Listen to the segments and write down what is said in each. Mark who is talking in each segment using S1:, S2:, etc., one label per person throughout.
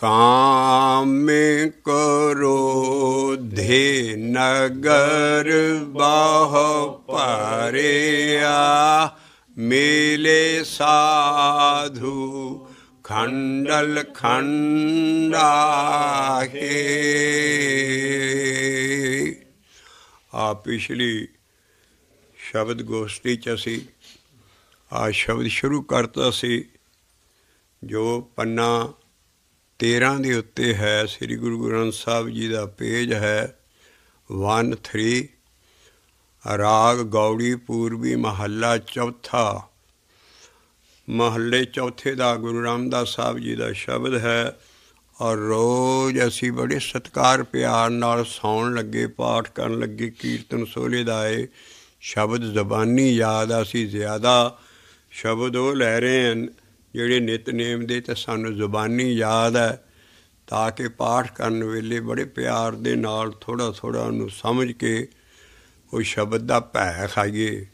S1: ਕਾਮੇ ਕਰੋਧੇ ਨਗਰ ਬਾਹ ਪਰਿਆ ਮੇਲੇ ਸਾਧੂ ਖੰਡਲ ਖੰਡਾਹੇ ਆ ਪਿਛਲੀ ਸ਼ਬਦ ਗੋਸ਼ਟੀ ਚ ਅਸੀਂ ਆ ਸ਼ਬਦ ਸ਼ੁਰੂ ਕਰਤਾ ਸੀ ਜੋ ਪੰਨਾ 13 ਦੇ ਉੱਤੇ ਹੈ ਸ੍ਰੀ ਗੁਰੂ ਗ੍ਰੰਥ ਸਾਹਿਬ ਜੀ ਦਾ ਪੇਜ ਹੈ 13 ਰਾਗ ਗੌੜੀ ਪੂਰਬੀ ਮਹੱਲਾ ਚੌਥਾ ਮਹੱਲੇ ਚੌਥੇ ਦਾ ਗੁਰੂ ਰਾਮਦਾਸ ਸਾਹਿਬ ਜੀ ਦਾ ਸ਼ਬਦ ਹੈ ਔਰ ਰੋਜ਼ ਅਸੀਂ ਬੜੇ ਸਤਕਾਰ ਪਿਆਰ ਨਾਲ ਸੌਣ ਲੱਗੇ ਪਾਠ ਕਰਨ ਲੱਗੇ ਕੀਰਤਨ ਸੋਲੇ ਦਾ ਏ ਸ਼ਬਦ ਜ਼ਬਾਨੀ ਯਾਦ ਆਸੀ ਜ਼ਿਆਦਾ ਸ਼ਬਦ ਉਹ ਲੈ ਰਹੇ ਹਨ ਜਿਹੜੇ ਨਿਤਨੇਮ ਦੇ ਤਾਂ ਸਾਨੂੰ ਜ਼ੁਬਾਨੀ ਯਾਦ ਹੈ ਤਾਂ ਕਿ ਪਾਠ ਕਰਨ ਵੇਲੇ ਬੜੇ ਪਿਆਰ ਦੇ ਨਾਲ ਥੋੜਾ ਥੋੜਾ ਉਹਨੂੰ ਸਮਝ ਕੇ ਉਹ ਸ਼ਬਦ ਦਾ ਭੈ ਖਾਈਏ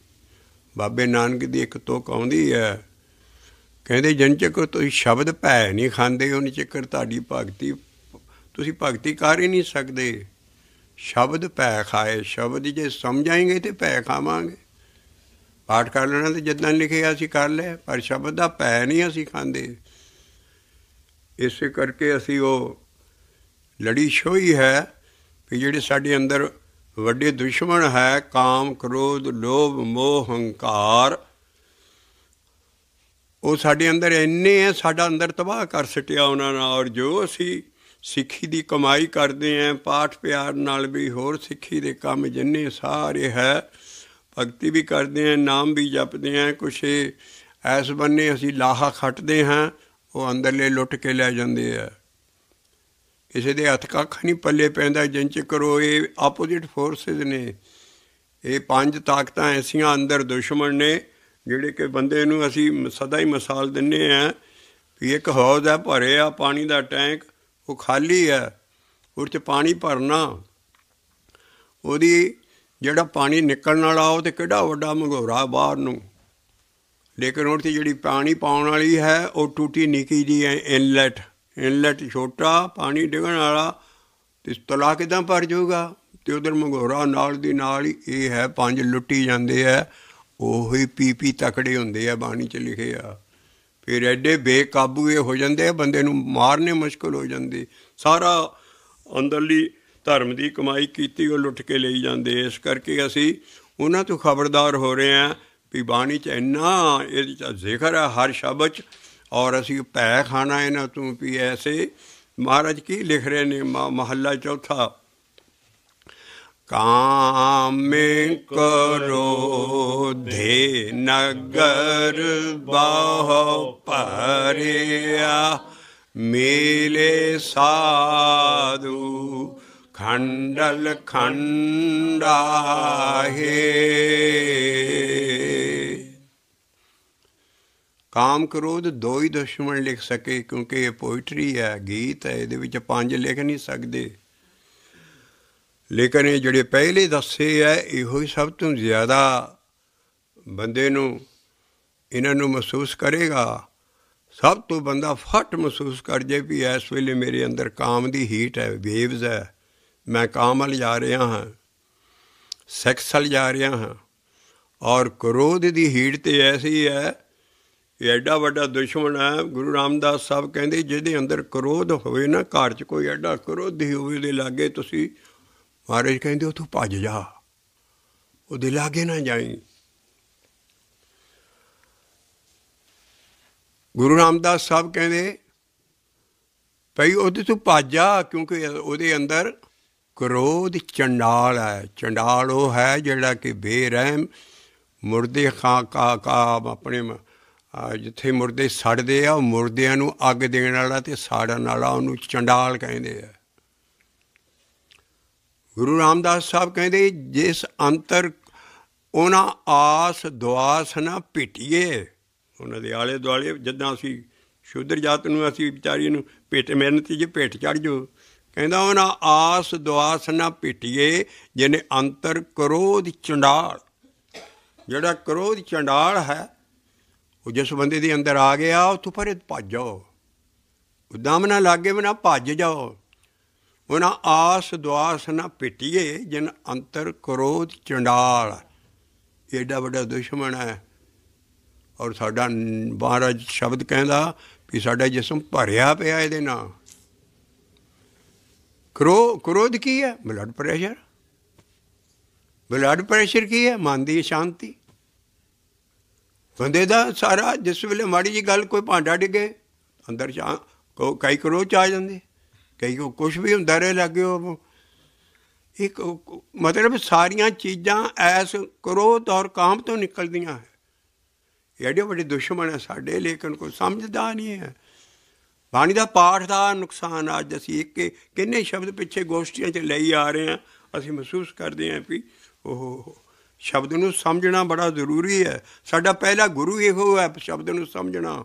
S1: ਬਾਬੇ ਨਾਨਕ ਦੀ ਇੱਕ ਤੋਕ ਆਉਂਦੀ ਹੈ ਕਹਿੰਦੇ ਜਨ ਚੱਕਰ ਤੁਸੀਂ ਸ਼ਬਦ ਭੈ ਨਹੀਂ ਖਾਂਦੇ ਉਹਨ ਚੱਕਰ ਤੁਹਾਡੀ ਭਗਤੀ ਤੁਸੀਂ ਭਗਤੀ ਕਰ ਹੀ ਨਹੀਂ ਸਕਦੇ ਸ਼ਬਦ ਭੈ ਖਾਏ ਸ਼ਬਦ ਜੇ ਸਮਝਾਏਗੇ ਤੇ ਭੈ ਖਾਵਾਂਗੇ ਪਾਠ ਕਰ ਲੈਣਾ ਤੇ ਜਿੱਦਾਂ ਲਿਖਿਆ ਅਸੀਂ ਕਰ ਲਿਆ ਪਰ ਸ਼ਬਦ ਦਾ ਭੈ ਨਹੀਂ ਅਸੀਂ ਖਾਂਦੇ ਇਸੇ ਕਰਕੇ ਅਸੀਂ ਉਹ ਲੜੀ ਛੋਈ ਹੈ ਕਿ ਜਿਹੜੇ ਸਾਡੇ ਅੰਦਰ ਵੱਡੇ ਦੁਸ਼ਮਣ ਹੈ ਕਾਮ ਕ੍ਰੋਧ ਲੋਭ ਮੋਹ ਹੰਕਾਰ ਉਹ ਸਾਡੇ ਅੰਦਰ ਇੰਨੇ ਆ ਸਾਡਾ ਅੰਦਰ ਤਬਾਹ ਕਰ ਸਟਿਆ ਉਹਨਾਂ ਨਾਲ ਔਰ ਜੋ ਅਸੀਂ ਸਿੱਖੀ ਦੀ ਕਮਾਈ ਕਰਦੇ ਆਂ ਪਾਠ ਪਿਆਰ ਨਾਲ ਵੀ ਹੋਰ ਸਿੱਖੀ ਦੇ ਕੰਮ ਜਿੰਨੇ ਸਾਰੇ ਹੈ ਭਗਤੀ ਵੀ ਕਰਦੇ ਆ ਨਾਮ ਵੀ ਜਪਦੇ ਆ ਕੁਛ ਐਸ ਬੰਨੇ ਅਸੀਂ ਲਾਹਾ ਖੱਟਦੇ ਹਾਂ ਉਹ ਅੰਦਰਲੇ ਲੁੱਟ ਕੇ ਲੈ ਜਾਂਦੇ ਆ ਕਿਸੇ ਦੇ ਹੱਥ ਕੱਖ ਨਹੀਂ ਪੱਲੇ ਪੈਂਦਾ ਜਿੰਚ ਕਰੋ ਇਹ ਆਪੋਜ਼ਿਟ ਫੋਰਸਸ ਨੇ ਇਹ ਪੰਜ ਤਾਕਤਾਂ ਐਸੀਆਂ ਅੰਦਰ ਦੁਸ਼ਮਣ ਨੇ ਜਿਹੜੇ ਕਿ ਬੰਦੇ ਨੂੰ ਅਸੀਂ ਸਦਾ ਹੀ ਮਿਸਾਲ ਦਿੰਨੇ ਆ ਵੀ ਇੱਕ ਹੌਜ਼ ਹੈ ਭਰੇ ਆ ਪਾਣੀ ਦਾ ਟੈਂਕ ਉਹ ਖਾਲੀ ਹੈ ਉਹ 'ਚ ਪਾਣੀ ਭਰਨਾ ਉਹਦੀ ਜਿਹੜਾ ਪਾਣੀ ਨਿਕਲਣ ਵਾਲਾ ਉਹ ਤੇ ਕਿਹੜਾ ਵੱਡਾ ਮਗੋਰਾ ਬਾਹਰ ਨੂੰ ਲੇਕਿਨ ਉਹ ਤੇ ਜਿਹੜੀ ਪਾਣੀ ਪਾਉਣ ਵਾਲੀ ਹੈ ਉਹ ਟੂਟੀ ਨਿਕੀ ਜੀ ਹੈ ਇਨਲੈਟ ਇਨਲੈਟ ਛੋਟਾ ਪਾਣੀ ਡਿਗਣ ਵਾਲਾ ਤੇ ਤਲਾ ਕਿਦਾਂ ਭਰ ਜਾਊਗਾ ਤੇ ਉਧਰ ਮਗੋਰਾ ਨਾਲ ਦੀ ਨਾਲ ਹੀ ਇਹ ਹੈ ਪੰਜ ਲੁੱਟੀ ਜਾਂਦੇ ਆ ਉਹੀ ਪੀਪੀ ਤਕੜੇ ਹੁੰਦੇ ਆ ਬਾਣੀ ਚ ਲਿਖੇ ਆ ਫਿਰ ਐਡੇ ਬੇਕਾਬੂ ਇਹ ਹੋ ਜਾਂਦੇ ਆ ਬੰਦੇ ਨੂੰ ਮਾਰਨੇ ਮੁਸ਼ਕਲ ਹੋ ਜਾਂਦੇ ਸਾਰਾ ਅੰਦਰਲੀ ਧਰਮ ਦੀ ਕਮਾਈ ਕੀਤੀ ਉਹ ਲੁੱਟ ਕੇ ਲਈ ਜਾਂਦੇ ਇਸ ਕਰਕੇ ਅਸੀਂ ਉਹਨਾਂ ਤੋਂ ਖਬਰਦਾਰ ਹੋ ਰਹੇ ਹਾਂ ਵੀ ਬਾਣੀ 'ਚ ਇੰਨਾ ਇਹਦਾ ਜ਼ਿਕਰ ਹੈ ਹਰ ਸ਼ਬਦ 'ਚ ਔਰ ਅਸੀਂ ਭੈ ਖਾਣਾ ਇਹਨਾਂ ਤੋਂ ਵੀ ਐਸੇ ਮਹਾਰਾਜ ਕੀ ਲਿਖ ਰਹੇ ਨੇ ਮਹੱਲਾ ਚੌਥਾ ਕਾਮੇ ਕਰੋ ਧੇ ਨਗਰ ਬਾਹ ਪਰਿਆ ਮੇਲੇ ਸਾਧੂ ਖੰਡਲ ਖੰਡਾਹੇ ਕਾਮ ਕ੍ਰੋਧ ਦੋ ਹੀ ਦੁਸ਼ਮਣ ਲਿਖ ਸਕੇ ਕਿਉਂਕਿ ਇਹ ਪੋਇਟਰੀ ਹੈ ਗੀਤ ਹੈ ਇਹਦੇ ਵਿੱਚ ਪੰਜ ਲਿਖ ਨਹੀਂ ਸਕਦੇ ਲੇਕਿਨ ਇਹ ਜਿਹੜੇ ਪਹਿਲੇ ਦੱਸੇ ਹੈ ਇਹੋ ਹੀ ਸਭ ਤੋਂ ਜ਼ਿਆਦਾ ਬੰਦੇ ਨੂੰ ਇਹਨਾਂ ਨੂੰ ਮਹਿਸੂਸ ਕਰੇਗਾ ਸਭ ਤੋਂ ਬੰਦਾ ਫਟ ਮਹਿਸੂਸ ਕਰ ਜੇ ਵੀ ਇਸ ਵੇਲੇ ਮੇਰੇ ਅੰਦਰ ਕਾਮ ਦੀ ਹੀਟ ਹੈ ਵੇਵਜ਼ ਹੈ ਮੈਂ ਕਾਮ ਵੱਲ ਜਾ ਰਿਹਾ ਹਾਂ ਸੈਕਸ ਵੱਲ ਜਾ ਰਿਹਾ ਹਾਂ ਔਰ ਕਰੋਧ ਦੀ ਹੀੜ ਤੇ ਐਸੀ ਹੈ ਇਹ ਐਡਾ ਵੱਡਾ ਦੁਸ਼ਮਣ ਹੈ ਗੁਰੂ ਰਾਮਦਾਸ ਸਾਹਿਬ ਕਹਿੰਦੇ ਜਿਹਦੇ ਅੰਦਰ ਕਰੋਧ ਹੋਵੇ ਨਾ ਘਰ 'ਚ ਕੋਈ ਐਡਾ ਕਰੋਧੀ ਹੋਵੇ ਦੇ ਲਾਗੇ ਤੁਸੀਂ ਮਹਾਰਾਜ ਕਹਿੰਦੇ ਤੂੰ ਭੱਜ ਜਾ ਉਹਦੇ ਲਾਗੇ ਨਾ ਜਾਈ ਗੁਰੂ ਰਾਮਦਾਸ ਸਾਹਿਬ ਕਹਿੰਦੇ ਭਈ ਉਹਦੇ ਤੋਂ ਭੱਜ ਜਾ ਕਿਉਂਕਿ ਉਹਦੇ ਅੰਦਰ ਕਰੋਧ ਚੰਡਾਲ ਹੈ ਚੰਡਾਲ ਉਹ ਹੈ ਜਿਹੜਾ ਕਿ ਬੇਰਹਿਮ ਮੁਰਦੇ ਖਾਂ ਕਾ ਕਾ ਆਪਣੇ ਜਿੱਥੇ ਮੁਰਦੇ ਸੜਦੇ ਆ ਉਹ ਮੁਰਦਿਆਂ ਨੂੰ ਅੱਗ ਦੇਣ ਵਾਲਾ ਤੇ ਸਾੜਨ ਵਾਲਾ ਉਹਨੂੰ ਚੰਡਾਲ ਕਹਿੰਦੇ ਆ ਗੁਰੂ ਰਾਮਦਾਸ ਸਾਹਿਬ ਕਹਿੰਦੇ ਜਿਸ ਅੰਤਰ ਉਹਨਾਂ ਆਸ ਦੁਆਸ ਨਾ ਪਿਟਿਏ ਉਹਨਾਂ ਦੇ ਆਲੇ ਦੁਆਲੇ ਜਦੋਂ ਅਸੀਂ ਸ਼ੁੱਧਰ ਜਾਤ ਨੂੰ ਅਸੀਂ ਵਿਚਾਰੀ ਨੂੰ ਪੇਟ ਮਿਹਨਤੀ ਜੇ ਪੇਟ ਚੜ ਜੋ ਕਹਿੰਦਾ ਉਹਨਾ ਆਸ ਦੁਆਸ ਨਾ ਪਿਟਿਏ ਜਿਨੇ ਅੰਤਰ ਕਰੋਧ ਚੰਡਾਲ ਜਿਹੜਾ ਕਰੋਧ ਚੰਡਾਲ ਹੈ ਉਹ ਜਿਸ ਬੰਦੇ ਦੇ ਅੰਦਰ ਆ ਗਿਆ ਉਹ ਤੋਂ ਪਰੇ ਭੱਜ ਜਾਓ ਉਦਮ ਨਾ ਲਾਗੇ ਬਿਨਾ ਭੱਜ ਜਾਓ ਉਹਨਾਂ ਆਸ ਦੁਆਸ ਨਾ ਪਿਟਿਏ ਜਿਨ ਅੰਤਰ ਕਰੋਧ ਚੰਡਾਲ ਏਡਾ ਵੱਡਾ ਦੁਸ਼ਮਣ ਹੈ ਔਰ ਸਾਡਾ ਮਹਾਰਾਜ ਸ਼ਬਦ ਕਹਿੰਦਾ ਕਿ ਸਾਡਾ ਜਿਸਮ ਭਰਿਆ ਪਿਆ ਇਹਦੇ ਨਾਲ ਕਰੋ ਕ੍ਰੋਧ ਕੀ ਹੈ ਬਲੱਡ ਪ੍ਰੈਸ਼ਰ ਬਲੱਡ ਪ੍ਰੈਸ਼ਰ ਕੀ ਹੈ ਮਨ ਦੀ ਸ਼ਾਂਤੀ ਬੰਦੇ ਦਾ ਸਾਰਾ ਜਿਸ ਵੇਲੇ ਮਾੜੀ ਜੀ ਗੱਲ ਕੋਈ ਭਾਂਡਾ ਡਿੱਗੇ ਅੰਦਰ ਜਾ ਕਈ ਕਰੋ ਚ ਆ ਜਾਂਦੇ ਕਈ ਕੋ ਕੁਝ ਵੀ ਹੁੰਦਾ ਰਹੇ ਲੱਗਿਓ ਇੱਕ ਮਤਲਬ ਸਾਰੀਆਂ ਚੀਜ਼ਾਂ ਐਸ ਕਰੋਧ ਔਰ ਕਾਮ ਤੋਂ ਨਿਕਲਦੀਆਂ ਹੈ ਇਹ ਐਡੇ ਵੱਡੇ ਦੁਸ਼ਮਣ ਹੈ ਸਾਡੇ ਲੇਕਿਨ ਕੋਈ ਸਮਝਦਾ ਨਹੀਂ ਹੈ ਬਾਣੀ ਦਾ ਪਾਠ ਦਾ ਨੁਕਸਾਨ ਅੱਜ ਅਸੀਂ ਇੱਕ ਕਿੰਨੇ ਸ਼ਬਦ ਪਿੱਛੇ ਗੋਸ਼ਟੀਆਂ 'ਚ ਲਈ ਆ ਰਹੇ ਆ ਅਸੀਂ ਮਹਿਸੂਸ ਕਰਦੇ ਆਂ ਵੀ ਉਹ ਸ਼ਬਦ ਨੂੰ ਸਮਝਣਾ ਬੜਾ ਜ਼ਰੂਰੀ ਹੈ ਸਾਡਾ ਪਹਿਲਾ ਗੁਰੂ ਇਹੋ ਹੈ ਸ਼ਬਦ ਨੂੰ ਸਮਝਣਾ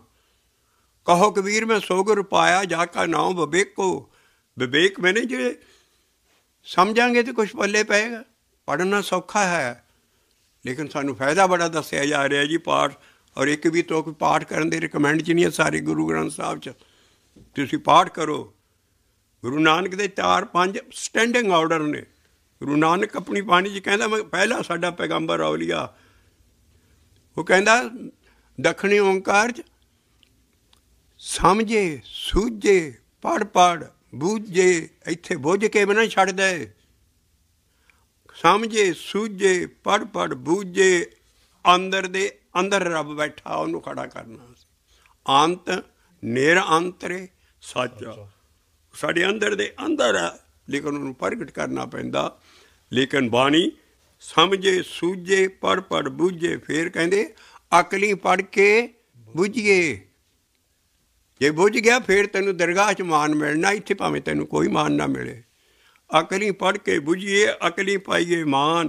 S1: ਕਹੋ ਕਬੀਰ ਮੈਂ ਸੋਗ ਪਾਇਆ ਜਾ ਕਾ ਨਾਉ ਬਵੇਕੋ ਵਿਵੇਕ ਮੈਨੇ ਜੇ ਸਮਝਾਂਗੇ ਤੇ ਕੁਝ ਪੱਲੇ ਪਏਗਾ ਪੜਨਾ ਸੌਖਾ ਹੈ ਲੇਕਿਨ ਸਾਨੂੰ ਫਾਇਦਾ ਬੜਾ ਦੱਸਿਆ ਜਾ ਰਿਹਾ ਜੀ ਪਾਠ ਔਰ ਇੱਕ ਵੀ ਤੋਕ ਪਾਠ ਕਰਨ ਦੇ ਰეკਮੈਂਡ ਚ ਨਹੀਂ ਸਾਰੇ ਗੁਰੂ ਗ੍ਰੰਥ ਸਾਹਿਬ ਚ ਤੁਸੀਂ ਪਾਠ ਕਰੋ ਗੁਰੂ ਨਾਨਕ ਦੇ ਚਾਰ ਪੰਜ ਸਟੈਂਡਿੰਗ ਆਰਡਰ ਨੇ ਗੁਰੂ ਨਾਨਕ ਆਪਣੀ ਬਾਣੀ 'ਚ ਕਹਿੰਦਾ ਮੈਂ ਪਹਿਲਾ ਸਾਡਾ ਪੈਗੰਬਰ ਔਲੀਆ ਉਹ ਕਹਿੰਦਾ ਦਖਣੀ ਓੰਕਾਰ 'ਚ ਸਮਝੇ ਸੂਝੇ ਪੜ ਪੜ ਬੂਝੇ ਇੱਥੇ ਬੁੱਝ ਕੇ ਬਿਨਾਂ ਛੱਡ ਦੇ ਸਮਝੇ ਸੂਝੇ ਪੜ ਪੜ ਬੂਝੇ ਅੰਦਰ ਦੇ ਅੰਦਰ ਰੱਬ ਬੈਠਾ ਉਹਨੂੰ ਖੜਾ ਕਰਨਾ ਅੰਤ ਨੇਰ ਅੰਤਰੇ ਸੱਚਾ ਸਾਡੇ ਅੰਦਰ ਦੇ ਅੰਦਰ ਹੈ ਲੇਕਿਨ ਉਹਨੂੰ ਪ੍ਰਗਟ ਕਰਨਾ ਪੈਂਦਾ ਲੇਕਿਨ ਬਾਣੀ ਸਮਝੇ ਸੂਝੇ ਪੜ ਪੜ ਬੁੱਝੇ ਫੇਰ ਕਹਿੰਦੇ ਅਕਲੀ ਪੜ ਕੇ ਬੁੱਝੀਏ ਜੇ ਬੁੱਝ ਗਿਆ ਫੇਰ ਤੈਨੂੰ ਦਰਗਾਹ 'ਚ ਮਾਨ ਮਿਲਣਾ ਇੱਥੇ ਭਾਵੇਂ ਤੈਨੂੰ ਕੋਈ ਮਾਨ ਨਾ ਮਿਲੇ ਅਕਲੀ ਪੜ ਕੇ ਬੁੱਝੀਏ ਅਕਲੀ ਪਾਈਏ ਮਾਨ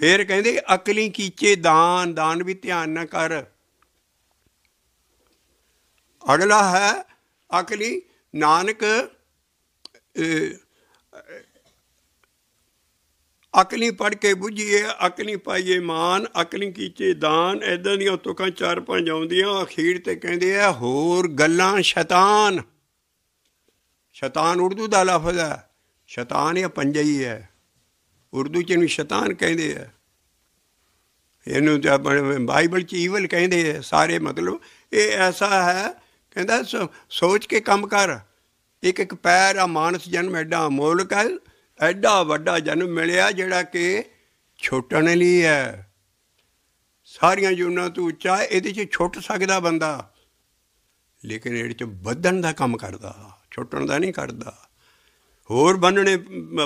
S1: ਫੇਰ ਕਹਿੰਦੇ ਅਕਲੀ ਕੀਚੇ ਦਾਨ ਦਾਨ ਵੀ ਧਿਆਨ ਨਾ ਕਰ ਅਗਲਾ ਹੈ ਅਕਲੀ ਨਾਨਕ ਅਕਲੀ ਪੜ ਕੇ ਬੁਝੀਏ ਅਕਲੀ ਪਾਈਏ ਮਾਨ ਅਕਲੀ ਕੀਚੇ ਦਾਨ ਐਦਾਂ ਦੀਆਂ ਤੁਕਾਂ ਚਾਰ ਪੰਜ ਆਉਂਦੀਆਂ ਅਖੀਰ ਤੇ ਕਹਿੰਦੇ ਆ ਹੋਰ ਗੱਲਾਂ ਸ਼ੈਤਾਨ ਸ਼ੈਤਾਨ ਉਰਦੂ ਦਾ ਲਫ਼ਜ਼ ਹੈ ਸ਼ੈਤਾਨ ਇਹ ਪੰਜਾ ਹੀ ਹੈ ਉਰਦੂ ਚ ਇਹਨੂੰ ਸ਼ੈਤਾਨ ਕਹਿੰਦੇ ਆ ਇਹਨੂੰ ਤਾਂ ਬਾਈਬਲ ਚ ਈਵਲ ਕਹਿੰਦੇ ਆ ਸਾਰੇ ਮਤਲਬ ਇਹ ਐਸਾ ਹੈ ਕਹਿੰਦਾ ਸੋਚ ਕੇ ਕੰਮ ਕਰ ਇੱਕ ਇੱਕ ਪੈਰ ਆ ਮਾਨਸ ਜਨਮ ਐਡਾ ਅਮੋਲਕ ਹੈ ਐਡਾ ਵੱਡਾ ਜਨਮ ਮਿਲਿਆ ਜਿਹੜਾ ਕਿ ਛੋਟਣ ਲਈ ਹੈ ਸਾਰੀਆਂ ਜੁਨਾਂ ਤੋਂ ਉੱਚਾ ਇਹਦੇ 'ਚ ਛੁੱਟ ਸਕਦਾ ਬੰਦਾ ਲੇਕਿਨ ਇਹਦੇ 'ਚ ਵਧਣ ਦਾ ਕੰਮ ਕਰਦਾ ਛੁੱਟਣ ਦਾ ਨਹੀਂ ਕਰਦਾ ਹੋਰ ਬੰਨਣੇ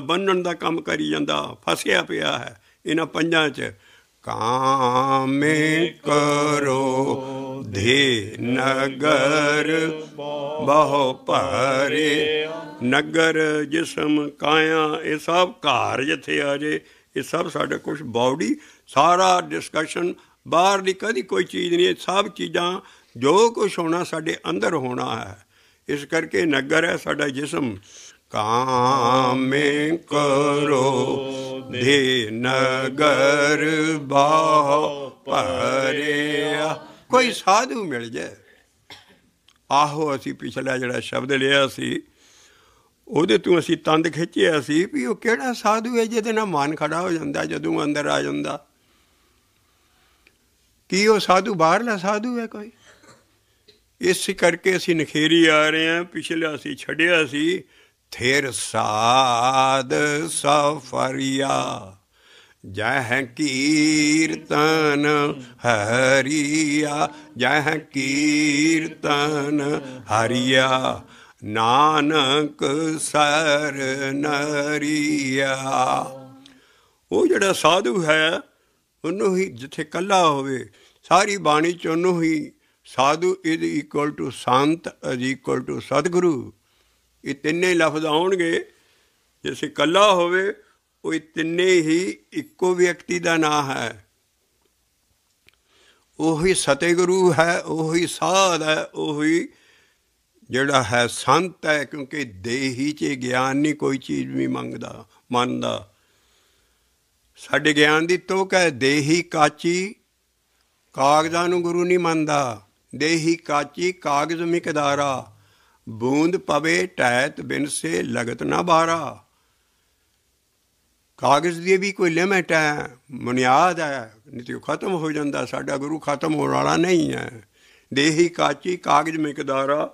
S1: ਬੰਨਣ ਦਾ ਕੰਮ ਕਰੀ ਜਾਂਦਾ ਫਸਿਆ ਪਿਆ ਹੈ ਇਹਨਾਂ ਪੰਜਾਂ 'ਚ ਕਾਮੇ ਕਰੋ ਧੇ ਨਗਰ ਬਹੁ ਭਾਰੇ ਨਗਰ ਜਿਸਮ ਕਾਇਆ ਇਹ ਸਭ ਘਰ ਜਿੱਥੇ ਆ ਜੇ ਇਹ ਸਭ ਸਾਡੇ ਕੁਝ ਬਾਡੀ ਸਾਰਾ ਡਿਸਕਸ਼ਨ ਬਾਹਰ ਦੀ ਕਦੀ ਕੋਈ ਚੀਜ਼ ਨਹੀਂ ਇਹ ਸਭ ਚੀਜ਼ਾਂ ਜੋ ਕੁਝ ਹੋਣਾ ਸਾਡੇ ਅੰਦਰ ਹੋਣਾ ਹੈ ਇਸ ਕਰਕੇ ਨਗਰ ਹੈ ਸਾਡਾ ਜਿਸਮ ਕਾਮੇ ਕਰੋ ਦੇ ਨਗਰ ਬਾਹ ਭਰਿਆ ਕੋਈ ਸਾਧੂ ਮਿਲ ਜਾਏ ਆਹੋ ਅਸੀਂ ਪਿਛਲਾ ਜਿਹੜਾ ਸ਼ਬਦ ਲਿਆ ਸੀ ਉਹਦੇ ਤੋਂ ਅਸੀਂ ਤੰਦ ਖਿੱਚਿਆ ਸੀ ਵੀ ਉਹ ਕਿਹੜਾ ਸਾਧੂ ਹੈ ਜਿਹਦੇ ਨਾਲ ਮਨ ਖੜਾ ਹੋ ਜਾਂਦਾ ਜਦੋਂ ਅੰਦਰ ਆ ਜਾਂਦਾ ਕੀ ਉਹ ਸਾਧੂ ਬਾਹਰਲਾ ਸਾਧੂ ਹੈ ਕੋਈ ਇਸੇ ਕਰਕੇ ਅਸੀਂ ਨਖੇਰੀ ਆ ਰਹੇ ਹਾਂ ਪਿਛਲਾ ਅਸੀਂ ਛੱਡਿਆ ਸੀ ਥਿਰ ਸਾਦ ਸਫਰੀਆ ਜਹ ਕੀਰਤਨ ਹਰੀਆ ਜਹ ਕੀਰਤਨ ਹਰੀਆ ਨਾਨਕ ਸਰਨਰੀਆ ਉਹ ਜਿਹੜਾ ਸਾਧੂ ਹੈ ਉਹਨੂੰ ਹੀ ਜਿੱਥੇ ਕੱਲਾ ਹੋਵੇ ਸਾਰੀ ਬਾਣੀ ਚ ਉਹਨੂੰ ਹੀ ਸਾਧੂ ਇਜ਼ ਇਕੁਅਲ ਟੂ ਸੰਤ ਇਜ਼ ਇਕੁਅਲ ਟੂ ਸਤਿਗੁਰੂ ਇਹ ਤਿੰਨੇ ਲਫ਼ਜ਼ ਆਉਣਗੇ ਜੇ ਸੇ ਕੱਲਾ ਹੋਵੇ ਉਹ ਇਹ ਤਿੰਨੇ ਹੀ ਇੱਕੋ ਵਿਅਕਤੀ ਦਾ ਨਾਮ ਹੈ ਉਹੀ ਸਤਿਗੁਰੂ ਹੈ ਉਹੀ ਸਾਧ ਹੈ ਉਹੀ ਜਿਹੜਾ ਹੈ ਸੰਤ ਹੈ ਕਿਉਂਕਿ ਦੇਹੀ 'ਚ ਗਿਆਨ ਨਹੀਂ ਕੋਈ ਚੀਜ਼ ਵੀ ਮੰਗਦਾ ਮੰਨਦਾ ਸਾਡੇ ਗਿਆਨ ਦੀ ਤੋਕ ਹੈ ਦੇਹੀ ਕਾਚੀ ਕਾਗਜ਼ਾਂ ਨੂੰ ਗੁਰੂ ਨਹੀਂ ਮੰਨਦਾ ਦੇਹੀ ਕਾਚੀ ਕਾਗਜ਼ ਮਿਕਦਾਰਾ ਬੂੰਦ ਪਵੇ ਟੈਤ ਬਿਨ ਸੇ ਲਗਤ ਨਾ ਬਾਰਾ ਕਾਗਜ਼ ਦੀ ਵੀ ਕੋਈ ਲਿਮਟ ਹੈ ਬੁਨਿਆਦ ਹੈ ਨਹੀਂ ਖਤਮ ਹੋ ਜਾਂਦਾ ਸਾਡਾ ਗੁਰੂ ਖਤਮ ਹੋਣ ਵਾਲਾ ਨਹੀਂ ਹੈ ਦੇਹੀ ਕਾਚੀ ਕਾਗਜ਼ ਮਿਕਦਾਰਾ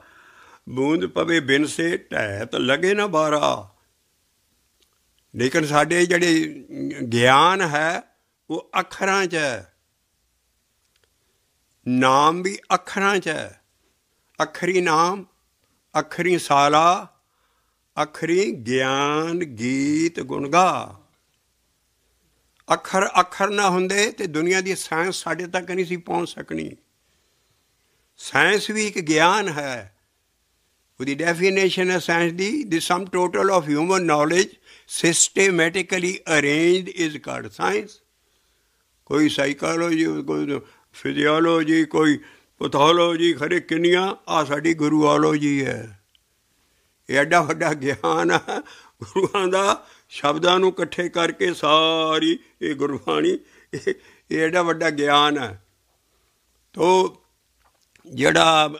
S1: ਬੂੰਦ ਪਵੇ ਬਿਨ ਸੇ ਟੈਤ ਲਗੇ ਨਾ ਬਾਰਾ ਲੇਕਿਨ ਸਾਡੇ ਜਿਹੜੇ ਗਿਆਨ ਹੈ ਉਹ ਅੱਖਰਾਂ 'ਚ ਹੈ ਨਾਮ ਵੀ ਅੱਖਰਾਂ 'ਚ ਹੈ ਅਖਰੀ ਨਾਮ ਅਖਰੀ ਸਾਲਾ ਅਖਰੀ ਗਿਆਨ ਗੀਤ ਗੁਣਗਾ ਅਖਰ ਅਖਰ ਨਾ ਹੁੰਦੇ ਤੇ ਦੁਨੀਆ ਦੀ ਸਾਇੰਸ ਸਾਡੇ ਤੱਕ ਨਹੀਂ ਸੀ ਪਹੁੰਚ ਸਕਣੀ ਸਾਇੰਸ ਵੀ ਇੱਕ ਗਿਆਨ ਹੈ ਉਹਦੀ ਡੈਫੀਨੇਸ਼ਨ ਹੈ ਸਾਇੰਸ ਦੀ ਦੀ sum total of human knowledge systematically arranged is called science ਕੋਈ ਸਾਈਕੋਲੋਜੀ ਕੋਈ ਫਿਜ਼ੀਓਲੋਜੀ ਕੋਈ ਜੀ ਖਰੇ ਕਿੰਨੀਆਂ ਆ ਸਾਡੀ ਗੁਰੂ ਜੀ ਹੈ ਇਹ ਐਡਾ ਵੱਡਾ ਗਿਆਨ ਆ ਗੁਰੂਆਂ ਦਾ ਸ਼ਬਦਾਂ ਨੂੰ ਇਕੱਠੇ ਕਰਕੇ ਸਾਰੀ ਇਹ ਗੁਰਬਾਣੀ ਇਹ ਐਡਾ ਵੱਡਾ ਗਿਆਨ ਹੈ ਤੋ ਜਿਹੜਾ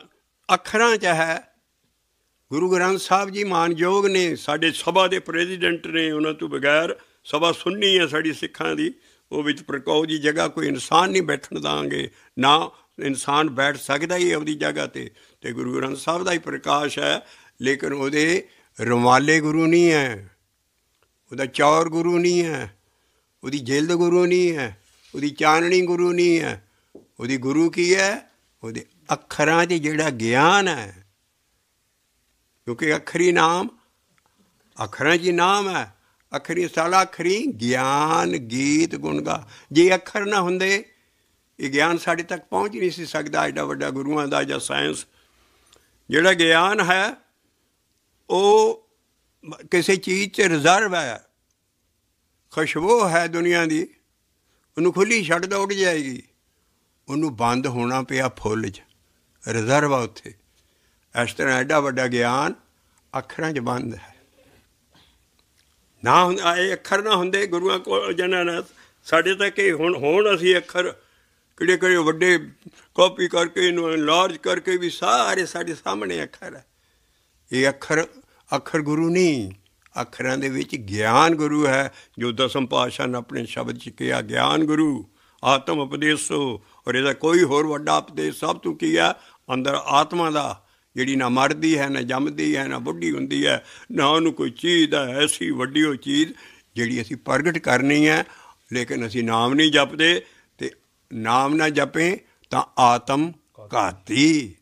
S1: ਅੱਖਰਾਂ 'ਚ ਹੈ ਗੁਰੂ ਗ੍ਰੰਥ ਸਾਹਿਬ ਜੀ ਮਾਨਯੋਗ ਨੇ ਸਾਡੇ ਸਭਾ ਦੇ ਪ੍ਰੈਜ਼ੀਡੈਂਟ ਨੇ ਉਹਨਾਂ ਤੋਂ ਬਗੈਰ ਸਭਾ ਸੁਣਨੀ ਹੈ ਸਾਡੀ ਸਿੱਖਾਂ ਦੀ ਉਹ ਵਿੱਚ ਪ੍ਰਕਾਉ ਜੀ ਜਗ੍ਹਾ ਕੋਈ ਇਨਸਾਨ ਨਹੀਂ ਬੈਠਣ ਦਾਂਗੇ ਨਾ ਇਨਸਾਨ ਬੈਠ ਸਕਦਾ ਹੀ ਆਪਣੀ ਜਗ੍ਹਾ ਤੇ ਤੇ ਗੁਰੂ ਗ੍ਰੰਥ ਸਾਹਿਬ ਦਾ ਹੀ ਪ੍ਰਕਾਸ਼ ਹੈ ਲੇਕਿਨ ਉਹਦੇ ਰਮਾਲੇ ਗੁਰੂ ਨਹੀਂ ਹੈ ਉਹਦਾ ਚੌਰ ਗੁਰੂ ਨਹੀਂ ਹੈ ਉਹਦੀ ਜੇਲਦ ਗੁਰੂ ਨਹੀਂ ਹੈ ਉਹਦੀ ਚਾਨਣੀ ਗੁਰੂ ਨਹੀਂ ਹੈ ਉਹਦੀ ਗੁਰੂ ਕੀ ਹੈ ਉਹਦੇ ਅੱਖਰਾਂ 'ਚ ਜਿਹੜਾ ਗਿਆਨ ਹੈ ਕਿਉਂਕਿ ਅਖਰੀ ਨਾਮ ਅੱਖਰਾਂ 'ਚ ਨਾਮ ਹੈ ਅਖਰੀ ਸਾਲਾ ਅਖਰੀ ਗਿਆਨ ਗੀਤ ਗੁਣਗਾ ਜੇ ਅੱਖਰ ਨਾ ਹੁੰਦੇ ਇਹ ਗਿਆਨ ਸਾਡੇ ਤੱਕ ਪਹੁੰਚ ਨਹੀਂ ਸੀ ਸਕਦਾ ਐਡਾ ਵੱਡਾ ਗੁਰੂਆਂ ਦਾ ਜਾਂ ਸਾਇੰਸ ਜਿਹੜਾ ਗਿਆਨ ਹੈ ਉਹ ਕਿਸੇ ਚੀਜ਼ 'ਚ ਰਿਜ਼ਰਵ ਹੈ ਖੁਸ਼ਬੂ ਹੈ ਦੁਨੀਆ ਦੀ ਉਹਨੂੰ ਖੁੱਲੀ ਛੱਡ ਦੋ ਉੱਡ ਜਾਏਗੀ ਉਹਨੂੰ ਬੰਦ ਹੋਣਾ ਪਿਆ ਫੁੱਲ 'ਚ ਰਿਜ਼ਰਵ ਆ ਉੱਥੇ ਇਸ ਤਰ੍ਹਾਂ ਐਡਾ ਵੱਡਾ ਗਿਆਨ ਅੱਖਰਾਂ 'ਚ ਬੰਦ ਹੈ ਨਾ ਇਹ ਅੱਖਰ ਨਾ ਹੁੰਦੇ ਗੁਰੂਆਂ ਕੋਲ ਜਨਾਂ ਨਾਲ ਸਾਡੇ ਤੱਕ ਇਹ ਹੁਣ ਹੋਣ ਅਸੀਂ ਅੱਖਰ ਕਿਹੜੇ ਕਿਹੜੇ ਵੱਡੇ ਕਾਪੀ ਕਰਕੇ ਇਹਨੂੰ ਲਾਰਜ ਕਰਕੇ ਵੀ ਸਾਰੇ ਸਾਡੇ ਸਾਹਮਣੇ ਅੱਖਰ ਹੈ ਇਹ ਅੱਖਰ ਅੱਖਰ ਗੁਰੂ ਨਹੀਂ ਅੱਖਰਾਂ ਦੇ ਵਿੱਚ ਗਿਆਨ ਗੁਰੂ ਹੈ ਜੋ ਦਸਮ ਪਾਤਸ਼ਾਹ ਨੇ ਆਪਣੇ ਸ਼ਬਦ 'ਚ ਕਿਹਾ ਗਿਆਨ ਗੁਰੂ ਆਤਮ ਉਪਦੇਸ਼ੋ ਔਰ ਇਹਦਾ ਕੋਈ ਹੋਰ ਵੱਡਾ ਉਪਦੇਸ਼ ਸਭ ਤੋਂ ਕੀ ਹੈ ਅੰਦਰ ਆਤਮਾ ਦਾ ਜਿਹੜੀ ਨਾ ਮਰਦੀ ਹੈ ਨਾ ਜੰਮਦੀ ਹੈ ਨਾ ਬੁੱਢੀ ਹੁੰਦੀ ਹੈ ਨਾ ਉਹਨੂੰ ਕੋਈ ਚੀਜ਼ ਦਾ ਐਸੀ ਵੱਡੀ ਉਹ ਚੀਜ਼ ਜਿਹੜੀ ਅਸੀਂ ਪ੍ਰਗਟ ਕਰਨੀ ਹੈ ਲੇਕਿਨ ਅਸੀਂ ਨਾਮ ਨਹੀਂ ਜਪਦੇ ਨਾਮ ਨਾ ਜਪੇ ਤਾਂ ਆਤਮ ਘਾਤੀ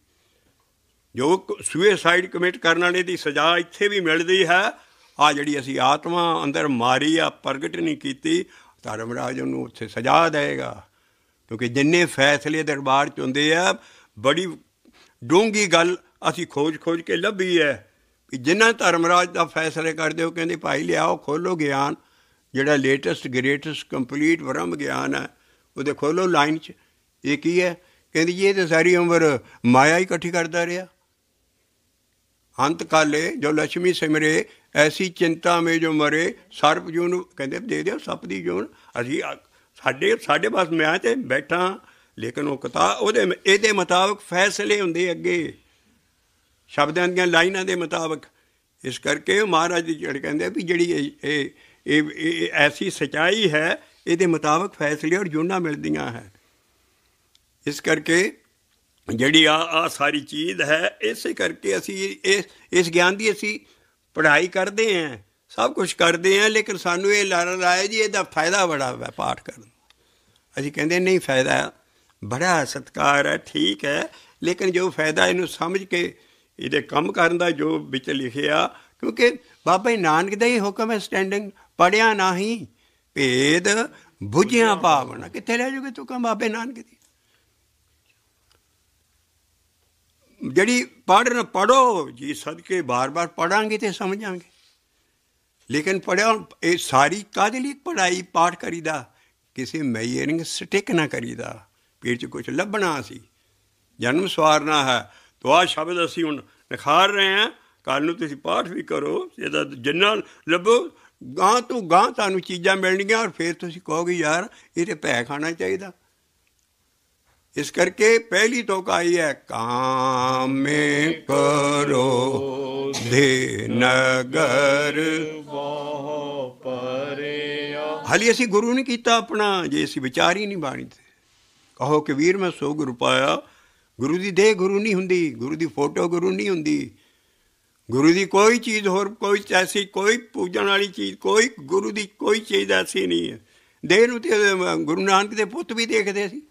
S1: ਜੋ ਸੁਇਸਾਈਡ ਕਮਿਟ ਕਰਨ ਵਾਲੇ ਦੀ ਸਜ਼ਾ ਇੱਥੇ ਵੀ ਮਿਲਦੀ ਹੈ ਆ ਜਿਹੜੀ ਅਸੀਂ ਆਤਮਾ ਅੰਦਰ ਮਾਰੀ ਆ ਪ੍ਰਗਟ ਨਹੀਂ ਕੀਤੀ ਧਰਮਰਾਜ ਨੂੰ ਉੱਥੇ ਸਜ਼ਾ ਦੇਗਾ ਕਿਉਂਕਿ ਜਿੰਨੇ ਫੈਸਲੇ ਦਰਬਾਰ ਚ ਹੁੰਦੇ ਆ ਬੜੀ ਡੂੰਗੀ ਗੱਲ ਅਸੀਂ ਖੋਜ-ਖੋਜ ਕੇ ਲੱਭੀ ਹੈ ਕਿ ਜਿਨ੍ਹਾਂ ਧਰਮਰਾਜ ਦਾ ਫੈਸਲੇ ਕਰਦੇ ਹੋ ਕਹਿੰਦੇ ਭਾਈ ਲਿਆਓ ਖੋਲੋ ਗਿਆਨ ਜਿਹੜਾ ਲੇਟੈਸਟ ਗ੍ਰੇਟੈਸਟ ਕੰਪਲੀਟ ਬ੍ਰਹਮ ਗਿਆਨ ਹੈ ਉਹ ਦੇਖੋ ਲੋ ਲਾਈਨ 'ਚ ਇਹ ਕੀ ਹੈ ਕਹਿੰਦੀ ਜੀ ਇਹ ਤਾਂ ਸਾਰੀ ਉਮਰ ਮਾਇਆ ਹੀ ਇਕੱਠੀ ਕਰਦਾ ਰਿਹਾ ਅੰਤ ਕਾਲੇ ਜੋ ਲక్ష్ਮੀ ਸਿਮਰੇ ਐਸੀ ਚਿੰਤਾ ਮੇ ਜੋ ਮਰੇ ਸਰਪ ਜੂਨ ਕਹਿੰਦੇ ਦੇ ਦਿਓ ਸੱਪ ਦੀ ਜੂਨ ਅਸੀਂ ਸਾਡੇ ਸਾਡੇ ਬਸ ਮੈਂ ਤੇ ਬੈਠਾ ਲੇਕਿਨ ਉਹ ਕਥਾ ਉਹਦੇ ਇਹਦੇ ਮੁਤਾਬਕ ਫੈਸਲੇ ਹੁੰਦੇ ਅੱਗੇ ਸ਼ਬਦਾਂ ਦੀਆਂ ਲਾਈਨਾਂ ਦੇ ਮੁਤਾਬਕ ਇਸ ਕਰਕੇ ਮਹਾਰਾਜ ਜੀ ਜਿਹੜੇ ਕਹਿੰਦੇ ਵੀ ਜਿਹੜੀ ਇਹ ਇਹ ਐਸੀ ਸਚਾਈ ਹੈ ਇਹਦੇ ਮੁਤਾਬਕ ਫੈਸਲੇ ਔਰ ਜੁਨਾ ਮਿਲਦੀਆਂ ਹੈ ਇਸ ਕਰਕੇ ਜਿਹੜੀ ਆ ਆ ਸਾਰੀ ਚੀਜ਼ ਹੈ ਇਸੇ ਕਰਕੇ ਅਸੀਂ ਇਸ ਇਸ ਗਿਆਨ ਦੀ ਅਸੀਂ ਪੜ੍ਹਾਈ ਕਰਦੇ ਆਂ ਸਭ ਕੁਝ ਕਰਦੇ ਆਂ ਲੇਕਿਨ ਸਾਨੂੰ ਇਹ ਲਾਰਾ ਲਾਇਆ ਜੀ ਇਹਦਾ ਫਾਇਦਾ ਬੜਾ ਹੈ ਪਾਠ ਕਰਨ ਅਸੀਂ ਕਹਿੰਦੇ ਨਹੀਂ ਫਾਇਦਾ ਬੜਾ ਸਤਕਾਰ ਹੈ ਠੀਕ ਹੈ ਲੇਕਿਨ ਜੋ ਫਾਇਦਾ ਇਹਨੂੰ ਸਮਝ ਕੇ ਇਹਦੇ ਕੰਮ ਕਰਨ ਦਾ ਜੋ ਵਿੱਚ ਲਿਖਿਆ ਕਿਉਂਕਿ ਬਾਬਾ ਨਾਨਕ ਦਾ ਹੀ ਹੁਕਮ ਹੈ ਸਟੈਂਡਿੰਗ ਪੜਿਆ ਨਹੀਂ ਭੇਦ ਬੁਝਿਆ ਭਾਵਨਾ ਕਿੱਥੇ ਲੈ ਜੂਗੇ ਤੂੰ ਕਮ ਬਾਬੇ ਨਾਨਕ ਦੀ ਜਿਹੜੀ ਪੜਨ ਪੜੋ ਜੀ ਸਦਕੇ ਬਾਰ-ਬਾਰ ਪੜਾਂਗੇ ਤੇ ਸਮਝਾਂਗੇ ਲੇਕਿਨ ਪੜਿਆ ਇਹ ਸਾਰੀ ਕਾਦੇ ਲਈ ਪੜਾਈ ਪਾਠ ਕਰੀਦਾ ਕਿਸੇ ਮੈਇਰਿੰਗ ਸਟਿਕ ਨਾ ਕਰੀਦਾ ਪੀਰ ਚ ਕੁਝ ਲੱਭਣਾ ਸੀ ਜਨਮ ਸਵਾਰਨਾ ਹੈ ਤੋ ਆ ਸ਼ਬਦ ਅਸੀਂ ਹੁਣ ਨਿਖਾਰ ਰਹੇ ਹਾਂ ਕੱਲ ਨੂੰ ਤੁਸੀਂ ਪਾਠ ਵੀ ਕਰੋ ਇਹਦਾ ਜਿੰਨਾ ਲੱਭੋ ਗਾਂ ਤੂੰ ਗਾਂ ਤੁਹਾਨੂੰ ਚੀਜ਼ਾਂ ਮਿਲਣਗੀਆਂ ਔਰ ਫਿਰ ਤੁਸੀਂ ਕਹੋਗੇ ਯਾਰ ਇਹ ਤੇ ਭੈ ਖਾਣਾ ਚਾਹੀਦਾ ਇਸ ਕਰਕੇ ਪਹਿਲੀ ਤੋਕ ਆਈ ਹੈ ਕਾਮੇ ਕਰੋ ਦੇ ਨਗਰ ਵਾਹ ਪਰਿਆ ਹਲੀ ਅਸੀਂ ਗੁਰੂ ਨਹੀਂ ਕੀਤਾ ਆਪਣਾ ਜੇ ਅਸੀਂ ਵਿਚਾਰ ਹੀ ਨਹੀਂ ਬਾਣੀ ਤੇ ਕਹੋ ਕਿ ਵੀਰ ਮੈਂ ਸੋ ਗੁਰੂ ਪਾਇਆ ਗੁਰੂ ਦੀ ਦੇਹ ਗੁਰੂ ਨਹੀਂ ਹੁੰਦੀ ਗੁਰੂ ਦੀ ਫੋਟੋ ਗੁਰੂ ਨਹੀਂ ਹੁੰਦੀ ਗੁਰੂ ਦੀ ਕੋਈ ਚੀਜ਼ ਹੋਰ ਕੋਈ ਐਸੀ ਕੋਈ ਪੂਜਣ ਵਾਲੀ ਚੀਜ਼ ਕੋਈ ਗੁਰੂ ਦੀ ਕੋਈ ਚੀਜ਼ ਐਸੀ ਨਹੀਂ ਹੈ ਦੇਹ ਨੂੰ ਤੇ ਗੁਰੂ ਨਾਨਕ ਦੇ ਪੁੱਤ ਵੀ ਦੇਖਦੇ ਸੀ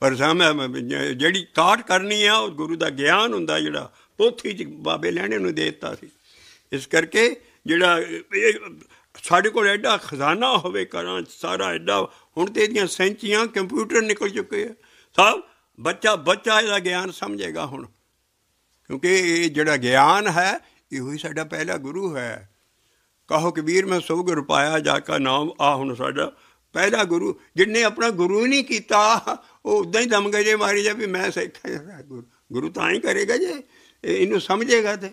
S1: ਪਰ ਸਾਹਮਣੇ ਜਿਹੜੀ ਕਾਟ ਕਰਨੀ ਆ ਉਹ ਗੁਰੂ ਦਾ ਗਿਆਨ ਹੁੰਦਾ ਜਿਹੜਾ ਪੋਥੀ ਚ ਬਾਬੇ ਲੈਣੇ ਨੂੰ ਦੇ ਦਿੱਤਾ ਸੀ ਇਸ ਕਰਕੇ ਜਿਹੜਾ ਸਾਡੇ ਕੋਲ ਐਡਾ ਖਜ਼ਾਨਾ ਹੋਵੇ ਕਰਾਂ ਸਾਰਾ ਐਡਾ ਹੁਣ ਤੇ ਇਹਦੀਆਂ ਸੈਂਚੀਆਂ ਕੰਪਿਊਟਰ ਨਿਕਲ ਚੁੱਕੇ ਆ ਸਭ ਬੱਚਾ ਬੱਚਾ ਇਹਦਾ ਗਿਆਨ ਸਮਝੇਗਾ ਹੁਣ ਕਿਉਂਕਿ ਇਹ ਜਿਹੜਾ ਗਿਆਨ ਹੈ ਇਹੋ ਹੀ ਸਾਡਾ ਪਹਿਲਾ ਗੁਰੂ ਹੈ ਕਹੋ ਕਬੀਰ ਮੈਂ ਸੋਗ ਰੁਪਾਇਆ ਪਾਇਆ ਜਾ ਕਾ ਨਾਮ ਆ ਹੁਣ ਸਾਡਾ ਪਹਿਲਾ ਗੁਰੂ ਜਿੰਨੇ ਆਪਣਾ ਗੁਰੂ ਹੀ ਨਹੀਂ ਕੀਤਾ ਉਹ ਉਦਾਂ ਹੀ ਦਮ ਗਏ ਜੇ ਮਾਰੀ ਜਾ ਵੀ ਮੈਂ ਸਿੱਖਿਆ ਗੁਰੂ ਗੁਰੂ ਤਾਂ ਹੀ ਕਰੇਗਾ ਜੇ ਇਹਨੂੰ ਸਮਝੇਗਾ ਤੇ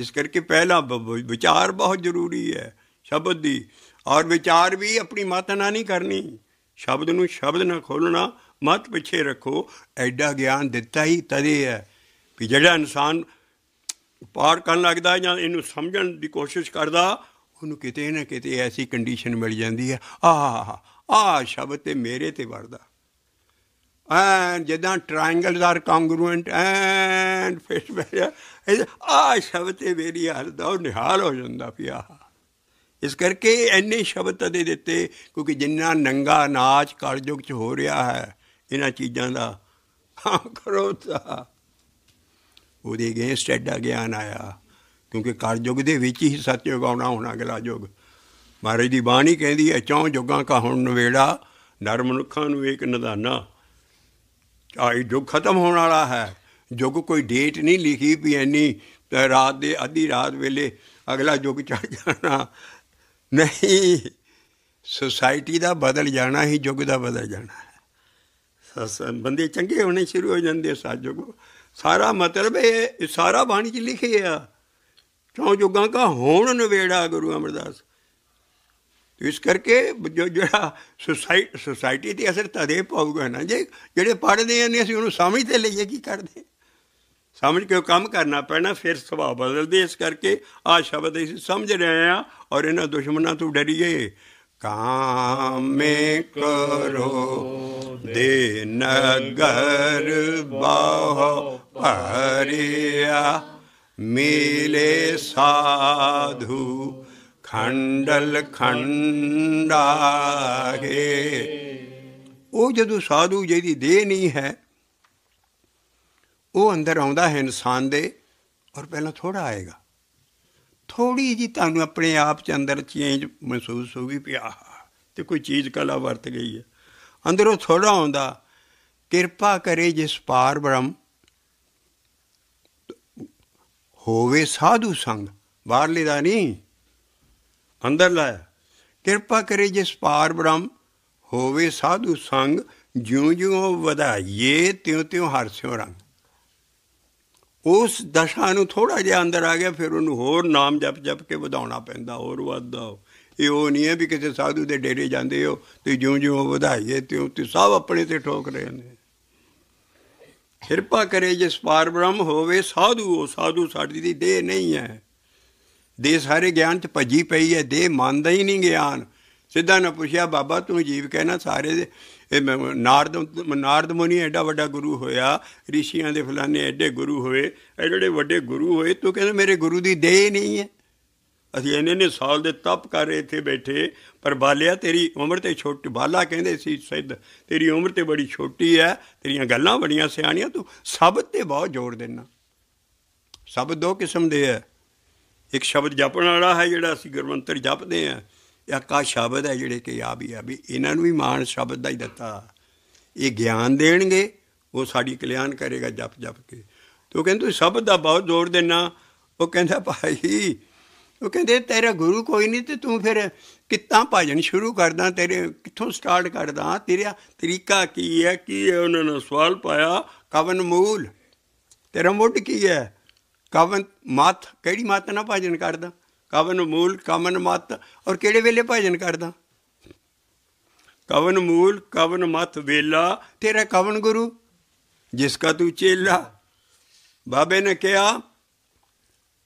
S1: ਇਸ ਕਰਕੇ ਪਹਿਲਾ ਵਿਚਾਰ ਬਹੁਤ ਜ਼ਰੂਰੀ ਹੈ ਸ਼ਬਦ ਦੀ ਔਰ ਵਿਚਾਰ ਵੀ ਆਪਣੀ ਮਤ ਨਾ ਨਹੀਂ ਕਰਨੀ ਸ਼ਬਦ ਨੂੰ ਸ਼ਬਦ ਨਾਲ ਖੋਲਣਾ ਮਤ ਪਿੱਛੇ ਰੱਖੋ ਐਡਾ ਗਿਆਨ ਦਿੱਤਾ ਹੀ ਤਦੇ ਹੈ ਵੀ ਜਿਹੜਾ ਇਨਸਾਨ ਪਾਰ ਕਰਨ ਲੱਗਦਾ ਜਾਂ ਇਹਨੂੰ ਸਮਝਣ ਦੀ ਕੋਸ਼ਿਸ਼ ਕਰਦਾ ਉਹਨੂੰ ਕਿਤੇ ਨਾ ਕਿਤੇ ਐਸੀ ਕੰਡੀਸ਼ਨ ਮਿਲ ਜਾਂਦੀ ਹੈ ਆਹ ਆ ਸ਼ਬਦ ਤੇ ਮੇਰੇ ਤੇ ਵੜਦਾ ਐਂ ਜਦਾਂ ਟ੍ਰਾਇੰਗਲ ਆਰ ਕੰਗਰੂਐਂਟ ਐਂਡ ਫਿਰ ਮੇਰਾ ਆ ਸ਼ਬਦ ਤੇ ਮੇਰੀ ਹਰ ਦਾ ਨਿਹਾਲ ਹੋ ਜਾਂਦਾ ਪਿਆ ਇਸ ਕਰਕੇ ਐਨੇ ਸ਼ਬਦ ਦੇ ਦਿੱਤੇ ਕਿਉਂਕਿ ਜਿੰਨਾ ਨੰਗਾ ਨਾਚ ਕਲਯੁਗ ਚ ਹੋ ਰਿਹਾ ਹੈ ਇਹਨਾਂ ਚੀਜ਼ਾਂ ਦਾ ਕਰੋ ਤਾਂ ਉਹਦੇ ਅਗੇਂਸਟ ਐਡਾ ਗਿਆਨ ਆਇਆ ਕਿਉਂਕਿ ਯੁਗ ਦੇ ਵਿੱਚ ਹੀ ਸਤਯੁਗ ਆਉਣਾ ਹੋਣਾ ਗਿਲਾ ਯੁਗ ਮਹਾਰਾਜ ਦੀ ਬਾਣੀ ਕਹਿੰਦੀ ਹੈ ਚੌਂ ਜੁਗਾਂ ਕਾ ਹੁਣ ਨਵੇੜਾ ਨਰ ਮਨੁੱਖਾਂ ਨੂੰ ਇੱਕ ਨਦਾਨਾ ਆਈ ਜੁਗ ਖਤਮ ਹੋਣ ਵਾਲਾ ਹੈ ਜੁਗ ਕੋਈ ਡੇਟ ਨਹੀਂ ਲਿਖੀ ਵੀ ਐਨੀ ਰਾਤ ਦੇ ਅੱਧੀ ਰਾਤ ਵੇਲੇ ਅਗਲਾ ਯੁਗ ਚੜ ਜਾਣਾ ਨਹੀਂ ਸੋਸਾਇਟੀ ਦਾ ਬਦਲ ਜਾਣਾ ਹੀ ਯੁਗ ਦਾ ਬਦਲ ਜਾਣਾ ਹੈ ਬੰਦੇ ਚੰਗੇ ਹੋਣੇ ਸ਼ੁਰੂ ਹੋ ਜਾਂਦੇ ਕੋ ਸਾਰਾ ਮਤਲਬ ਇਹ ਸਾਰਾ ਬਾਣੀ 'ਚ ਲਿਖਿਆ ਚੌ ਜੁਗਾਂ ਕਾ ਹੋਣ ਨਵੇੜਾ ਗੁਰੂ ਅਮਰਦਾਸ ਇਸ ਕਰਕੇ ਜੋ ਜਿਹੜਾ ਸੋਸਾਇਟੀ ਸੋਸਾਇਟੀ ਤੇ ਅਸਰ ਤਦੇ ਪਾਉਗਾ ਨਾ ਜੇ ਜਿਹੜੇ ਪੜਦੇ ਆ ਨੇ ਅਸੀਂ ਉਹਨੂੰ ਸਮਝ ਤੇ ਲਈਏ ਕੀ ਕਰਦੇ ਸਮਝ ਕੇ ਕੰਮ ਕਰਨਾ ਪੈਣਾ ਫਿਰ ਸੁਭਾਅ ਬਦਲਦੇ ਇਸ ਕਰਕੇ ਆ ਸ਼ਬਦ ਇਸ ਸਮਝ ਰਹੇ ਆ ਔਰ ਇਹਨਾਂ ਦੁਸ਼ਮਣਾਂ ਤੋਂ ਡਰੀਏ ਕਾਮੇ ਕਰੋ ਦੇ ਨਗਰ ਬਹੁ ਭਰਿਆ ਮਿਲੇ ਸਾਧੂ ਖੰਡਲ ਖੰਡਾਗੇ ਉਹ ਜਦੋਂ ਸਾਧੂ ਜਿਹਦੀ ਦੇਹ ਨਹੀਂ ਹੈ ਉਹ ਅੰਦਰ ਆਉਂਦਾ ਹੈ ਇਨਸਾਨ ਦੇ ਔਰ ਪਹਿਲਾਂ ਥੋੜਾ ਆਏਗਾ ਥੋੜੀ ਜੀ ਤੁਹਾਨੂੰ ਆਪਣੇ ਆਪ ਚ ਅੰਦਰ ਚੇਂਜ ਮਹਿਸੂਸ ਹੋਗੀ ਵੀ ਆਹ ਤੇ ਕੋਈ ਚੀਜ਼ ਕਲਾ ਵਰਤ ਗਈ ਹੈ ਅੰਦਰੋਂ ਥੋੜਾ ਆਉਂਦਾ ਕਿਰਪਾ ਕਰੇ ਜਿਸ ਪਾਰ ਬ੍ਰਹਮ ਹੋਵੇ ਸਾਧੂ ਸੰਗ ਬਾਹਰਲੇ ਦਾ ਨਹੀਂ ਅੰਦਰ ਲਾਇਆ ਕਿਰਪਾ ਕਰੇ ਜਿਸ ਪਾਰ ਬ੍ਰਹਮ ਹੋਵੇ ਸਾਧੂ ਸੰਗ ਜਿਉਂ ਜਿਉਂ ਵਧਾਈਏ ਤਿਉਂ ਤਿਉਂ ਹਰਿ ਸਿਉ ਰੰਗ ਉਸ ਦਸ਼ਾ ਨੂੰ ਥੋੜਾ ਜਿਹਾ ਅੰਦਰ ਆ ਗਿਆ ਫਿਰ ਉਹਨੂੰ ਹੋਰ ਨਾਮ ਜਪ ਜਪ ਕੇ ਵਧਾਉਣਾ ਪੈਂਦਾ ਹੋਰ ਵਧਦਾ ਇਹ ਉਹ ਨਹੀਂ ਹੈ ਵੀ ਕਿਸੇ ਸਾਧੂ ਦੇ ਡੇਰੇ ਜਾਂਦੇ ਹੋ ਤੇ ਜਿਉਂ ਜਿਉਂ ਉਹ ਵਧਾਈਏ ਤਿਉਂ ਤੇ ਸਭ ਆਪਣੇ ਤੇ ਠੋਕ ਰਹੇ ਨੇ ਕਿਰਪਾ ਕਰੇ ਜਿਸ ਪਾਰ ਬ੍ਰਹਮ ਹੋਵੇ ਸਾਧੂ ਉਹ ਸਾਧੂ ਸਾਡੀ ਦੀ ਦੇਹ ਨਹੀਂ ਹੈ ਦੇਹ ਸਾਰੇ ਗਿਆਨ ਚ ਭੱਜੀ ਪਈ ਹੈ ਦੇਹ ਮੰਨਦਾ ਹੀ ਨਹੀਂ ਗਿਆਨ ਸਿੱਧਾ ਨਾ ਪੁੱਛਿਆ ਬਾਬਾ ਤੂੰ ਜੀਵ ਕਹਿਣਾ ਸਾਰੇ ਦੇ ਇਹ ਨਾਰਦ ਨਾਰਦ ਮੁਨੀ ਐਡਾ ਵੱਡਾ ਗੁਰੂ ਹੋਇਆ ਰਿਸ਼ੀਆਂ ਦੇ ਫਲਾਣੇ ਐਡੇ ਗੁਰੂ ਹੋਏ ਜਿਹੜੇ ਵੱਡੇ ਗੁਰੂ ਹੋਏ ਤੂੰ ਕਹਿੰਦਾ ਮੇਰੇ ਗੁਰੂ ਦੀ ਦੇਹ ਨਹੀਂ ਹੈ ਅਸੀਂ ਇਹਨੇ ਨੇ ਸਾਲ ਦੇ ਤਪ ਕਰ ਰਹੇ ਇੱਥੇ ਬੈਠੇ ਪਰ ਬਾਲਿਆ ਤੇਰੀ ਉਮਰ ਤੇ ਛੋਟੀ ਬਾਲਾ ਕਹਿੰਦੇ ਸੀ ਸਿੱਧ ਤੇਰੀ ਉਮਰ ਤੇ ਬੜੀ ਛੋਟੀ ਹੈ ਤੇਰੀਆਂ ਗੱਲਾਂ ਬੜੀਆਂ ਸਿਆਣੀਆਂ ਤੂੰ ਸ਼ਬਦ ਤੇ ਬਹੁਤ ਜ਼ੋਰ ਦੇਣਾ ਸ਼ਬਦ ਦੋ ਕਿਸਮ ਦੇ ਹੈ ਇੱਕ ਸ਼ਬਦ ਜਪਣ ਵਾਲਾ ਹੈ ਜਿਹੜਾ ਅਸੀਂ ਗੁਰਮੰਤਰ ਜਪਦੇ ਆਂ ਇੱਕ ਸ਼ਬਦ ਹੈ ਜਿਹੜੇ ਕਿ ਆ ਵੀ ਆ ਵੀ ਇਹਨਾਂ ਨੂੰ ਵੀ ਮਾਨ ਸ਼ਬਦ ਦਾ ਹੀ ਦਿੱਤਾ ਇਹ ਗਿਆਨ ਦੇਣਗੇ ਉਹ ਸਾਡੀ ਕਲਿਆਣ ਕਰੇਗਾ ਜਪ ਜਪ ਕੇ ਤੋ ਕਹਿੰਦੇ ਸ਼ਬਦ ਦਾ ਬਹੁਤ ਜ਼ੋਰ ਦੇਣਾ ਉਹ ਕਹਿੰਦਾ ਭਾਈ ਉਹ ਕਹਿੰਦੇ ਤੇਰਾ ਗੁਰੂ ਕੋਈ ਨਹੀਂ ਤੇ ਤੂੰ ਫਿਰ ਕਿੱਦਾਂ ਭਜਨ ਸ਼ੁਰੂ ਕਰਦਾ ਤੇਰੇ ਕਿੱਥੋਂ ਸਟਾਰਟ ਕਰਦਾ ਤੇਰਾ ਤਰੀਕਾ ਕੀ ਹੈ ਕੀ ਹੈ ਉਹਨਾਂ ਨੇ ਸਵਾਲ ਪਾਇਆ ਕਵਨ ਮੂਲ ਤੇਰਾ ਮੁੱਢ ਕੀ ਹੈ ਕਵਨ ਮਤ ਕਿਹੜੀ ਮਤ ਨਾਲ ਭਜਨ ਕਰਦਾ ਕਵਨ ਮੂਲ ਕਮਨ ਮਤ ਔਰ ਕਿਹੜੇ ਵੇਲੇ ਭਜਨ ਕਰਦਾ ਕਵਨ ਮੂਲ ਕਵਨ ਮਤ ਵੇਲਾ ਤੇਰਾ ਕਵਨ ਗੁਰੂ ਜਿਸ ਕਾ ਤੂੰ ਚੇਲਾ ਬਾਬੇ ਨੇ ਕਿਹਾ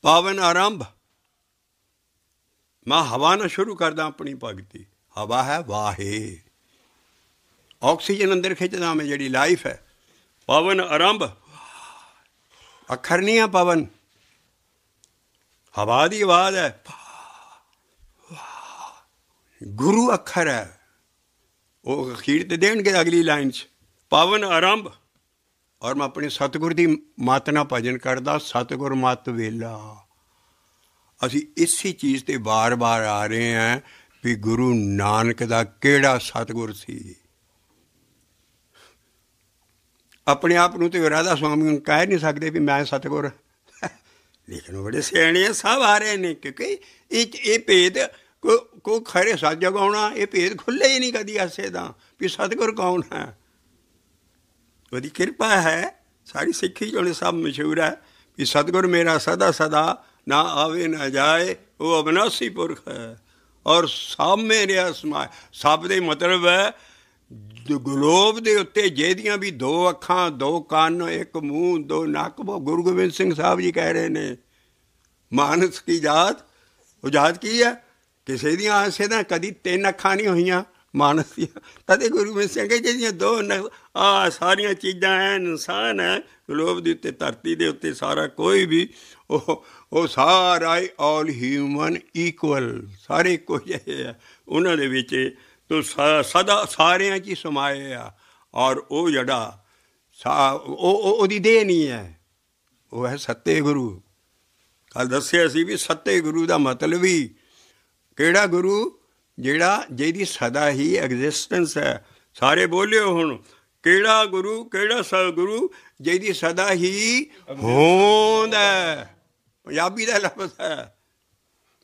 S1: ਪਾਵਨ ਆਰੰਭ ਮੈਂ ਹਵਾ ਨਾਲ ਸ਼ੁਰੂ ਕਰਦਾ ਆਪਣੀ ਭਗਤੀ ਹਵਾ ਹੈ ਵਾਹੇ ਆਕਸੀਜਨ ਅੰਦਰ ਖਿੱਚਦਾ ਮੈਂ ਜਿਹੜੀ ਲਾਈਫ ਹੈ ਪਵਨ ਆਰੰਭ ਅਖਰਨੀਆਂ ਪਵਨ ਹਵਾ ਦੀ ਆਵਾਜ਼ ਹੈ ਗੁਰੂ ਅੱਖਰ ਹੈ ਉਹ ਅਖੀਰ ਤੇ ਦੇਣਗੇ ਅਗਲੀ ਲਾਈਨ 'ਚ ਪਾਵਨ ਆਰੰਭ ਔਰ ਮੈਂ ਆਪਣੇ ਸਤਿਗੁਰ ਦੀ ਮਾਤਨਾ ਨਾਲ ਭਜਨ ਕਰਦਾ ਸਤਿਗੁਰ ਮਤ ਵੇਲਾ ਅਸੀਂ ਇਸੇ ਚੀਜ਼ ਤੇ ਬਾਰ-ਬਾਰ ਆ ਰਹੇ ਹਾਂ ਵੀ ਗੁਰੂ ਨਾਨਕ ਦਾ ਕਿਹੜਾ ਸਤਿਗੁਰ ਸੀ ਆਪਣੇ ਆਪ ਨੂੰ ਤੇ ਰਾਧਾ ਸੁਆਮੀ ਨੂੰ ਕਹਿ ਨਹੀਂ ਸਕਦੇ ਵੀ ਮੈਂ ਸਤਿਗੁਰ ਲੇਕਿਨ ਉਹ ਬੜੇ ਸਿਆਣੇ ਆ ਸਭ ਆ ਰਹੇ ਨੇ ਕਿਉਂਕਿ ਇਹ ਇਹ ਭੇਦ ਕੋ ਕੋ ਖਰੇ ਸੱਜ ਜਗਾਉਣਾ ਇਹ ਭੇਦ ਖੁੱਲੇ ਹੀ ਨਹੀਂ ਕਦੀ ਆਸੇ ਦਾ ਵੀ ਸਤਗੁਰ ਕੌਣ ਹੈ ਉਹਦੀ ਕਿਰਪਾ ਹੈ ਸਾਰੀ ਸਿੱਖੀ ਜਿਹੜੇ ਸਭ ਮਸ਼ਹੂਰ ਹੈ ਵੀ ਸਤਗੁਰ ਮੇਰਾ ਸਦਾ ਸਦਾ ਨਾ ਆਵੇ ਨਾ ਜਾਏ ਉਹ ਅਬਨਾਸੀ ਪੁਰਖ ਹੈ ਔਰ ਸਭ ਮੇਰੇ ਅਸਮਾ ਸਭ ਦੇ ਮਤਲਬ ਹੈ ਗਲੋਬ ਦੇ ਉੱਤੇ ਜਿਹਦੀਆਂ ਵੀ ਦੋ ਅੱਖਾਂ ਦੋ ਕੰਨ ਇੱਕ ਮੂੰਹ ਦੋ ਨੱਕ ਉਹ ਗੁਰੂ ਗੋਬਿੰਦ ਸਿੰਘ ਸਾਹਿਬ ਜੀ ਕਹਿ ਰਹੇ ਨੇ ਮਾਨਸ ਕੀ ਜਾਤ ਉਹ ਜਾਤ ਕੀ ਹੈ ਕਿਸੇ ਦੀਆਂ ਆਸੇ ਦਾ ਕਦੀ ਤਿੰਨ ਅੱਖਾਂ ਨਹੀਂ ਹੋਈਆਂ ਮਾਨਸ ਦੀ ਕਦੇ ਗੁਰੂ ਗੋਬਿੰਦ ਸਿੰਘ ਜੀ ਦੀਆਂ ਦੋ ਆ ਸਾਰੀਆਂ ਚੀਜ਼ਾਂ ਐ ਇਨਸਾਨ ਹੈ ਗਲੋਬ ਦੇ ਉੱਤੇ ਧਰਤੀ ਦੇ ਉੱਤੇ ਸਾਰਾ ਕੋਈ ਵੀ ਉਹ ਉਹ ਸਾਰਾ ਆਲ ਹਿਊਮਨ ਇਕੁਅਲ ਸਾਰੇ ਕੋਈ ਹੈ ਉਹਨਾਂ ਦੇ ਵਿੱਚ ਤੋ ਸਦਾ ਸਾਰਿਆਂ 'ਚ ਹੀ ਸਮਾਏ ਆ ਔਰ ਉਹ ਜੜਾ ਉਹ ਉਹਦੀ ਦੇਹ ਨਹੀਂ ਹੈ ਉਹ ਹੈ ਸੱਤੇ ਗੁਰੂ ਕੱਲ ਦੱਸਿਆ ਸੀ ਵੀ ਸੱਤੇ ਗੁਰੂ ਦਾ ਮਤਲਬ ਵੀ ਕਿਹੜਾ ਗੁਰੂ ਜਿਹੜਾ ਜਿਹਦੀ ਸਦਾ ਹੀ ਐਗਜ਼ਿਸਟੈਂਸ ਹੈ ਸਾਰੇ ਬੋਲਿਓ ਹੁਣ ਕਿਹੜਾ ਗੁਰੂ ਕਿਹੜਾ ਸਤਿਗੁਰੂ ਜਿਹਦੀ ਸਦਾ ਹੀ ਹੋਂਦ ਹੈ ਪੰਜਾਬੀ ਦਾ ਲਫ਼ਜ਼ ਹੈ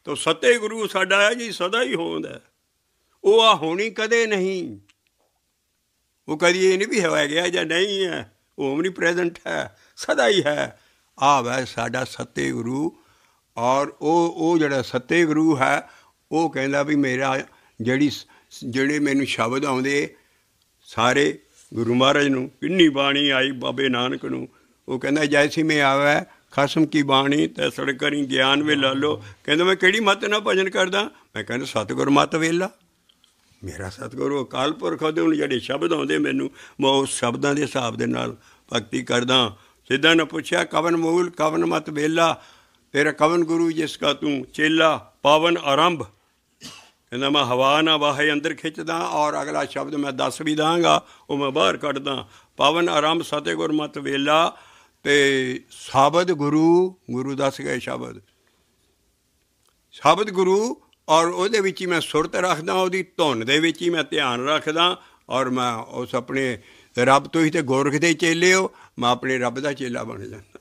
S1: ਤੋ ਸੱਤੇ ਗੁਰੂ ਸਾਡਾ ਹੈ ਜੀ ਸਦਾ ਹੀ ਹੋਂਦ ਹੈ ਉਹ ਆ ਹੋਣੀ ਕਦੇ ਨਹੀਂ ਉਹ ਕਦੀ ਇਹ ਨਹੀਂ ਵੀ ਹੋਇਆ ਗਿਆ ਜਾਂ ਨਹੀਂ ਹੈ ਉਹ ਓਮਨੀ ਪ੍ਰੈਜ਼ੈਂਟ ਹੈ ਸਦਾ ਹੀ ਹੈ ਆ ਵੈ ਸਾਡਾ ਸੱਤੇ ਗੁਰੂ ਔਰ ਉਹ ਉਹ ਜਿਹੜਾ ਸੱਤੇ ਗੁਰੂ ਹੈ ਉਹ ਕਹਿੰਦਾ ਵੀ ਮੇਰਾ ਜਿਹੜੀ ਜਿਹੜੇ ਮੈਨੂੰ ਸ਼ਬਦ ਆਉਂਦੇ ਸਾਰੇ ਗੁਰੂ ਮਹਾਰਾਜ ਨੂੰ ਕਿੰਨੀ ਬਾਣੀ ਆਈ ਬਾਬੇ ਨਾਨਕ ਨੂੰ ਉਹ ਕਹਿੰਦਾ ਜੈਸੀ ਮੈਂ ਆਵੇ ਖਸਮ ਕੀ ਬਾਣੀ ਤੈ ਸੜ ਕਰੀ ਗਿਆਨ ਵੇ ਲਾ ਲੋ ਕਹਿੰਦਾ ਮੈਂ ਕਿਹੜੀ ਮਤ ਨਾਲ ਭਜਨ ਕਰਦਾ ਮੈਂ ਕਹਿੰਦਾ ਸਤਗੁਰ ਮਤ ਵੇਲਾ ਮੇਰਾ ਸਤਿਗੁਰੂ ਅਕਾਲ ਪੁਰਖ ਉਹਦੇ ਹੁਣ ਜਿਹੜੇ ਸ਼ਬਦ ਆਉਂਦੇ ਮੈਨੂੰ ਮੈਂ ਉਸ ਸ਼ਬਦਾਂ ਦੇ ਹਿਸਾਬ ਦੇ ਨਾਲ ਭਗਤੀ ਕਰਦਾ ਸਿੱਧਾ ਨਾ ਪੁੱਛਿਆ ਕਵਨ ਮੂਲ ਕਵਨ ਮਤ ਵੇਲਾ ਤੇਰਾ ਕਵਨ ਗੁਰੂ ਜਿਸ ਕਾ ਤੂੰ ਚੇਲਾ ਪਾਵਨ ਆਰੰਭ ਕਹਿੰਦਾ ਮੈਂ ਹਵਾ ਨਾ ਵਾਹੇ ਅੰਦਰ ਖਿੱਚਦਾ ਔਰ ਅਗਲਾ ਸ਼ਬਦ ਮੈਂ ਦੱਸ ਵੀ ਦਾਂਗਾ ਉਹ ਮੈਂ ਬਾਹਰ ਕੱਢਦਾ ਪਾਵਨ ਆਰੰਭ ਸਤਿਗੁਰ ਮਤ ਵੇਲਾ ਤੇ ਸਾਬਦ ਗੁਰੂ ਗੁਰੂ ਦੱਸ ਗਏ ਸ਼ਬਦ ਸ਼ਬਦ ਗੁਰੂ ਔਰ ਉਹਦੇ ਵਿੱਚ ਹੀ ਮੈਂ ਸੁਰਤ ਰੱਖਦਾ ਉਹਦੀ ਧੁਨ ਦੇ ਵਿੱਚ ਹੀ ਮੈਂ ਧਿਆਨ ਰੱਖਦਾ ਔਰ ਮੈਂ ਉਸ ਆਪਣੇ ਰੱਬ ਤੋਂ ਹੀ ਤੇ ਗੋਰਖ ਦੇ ਚੇਲੇ ਹੋ ਮੈਂ ਆਪਣੇ ਰੱਬ ਦਾ ਚੇਲਾ ਬਣ ਜਾਂਦਾ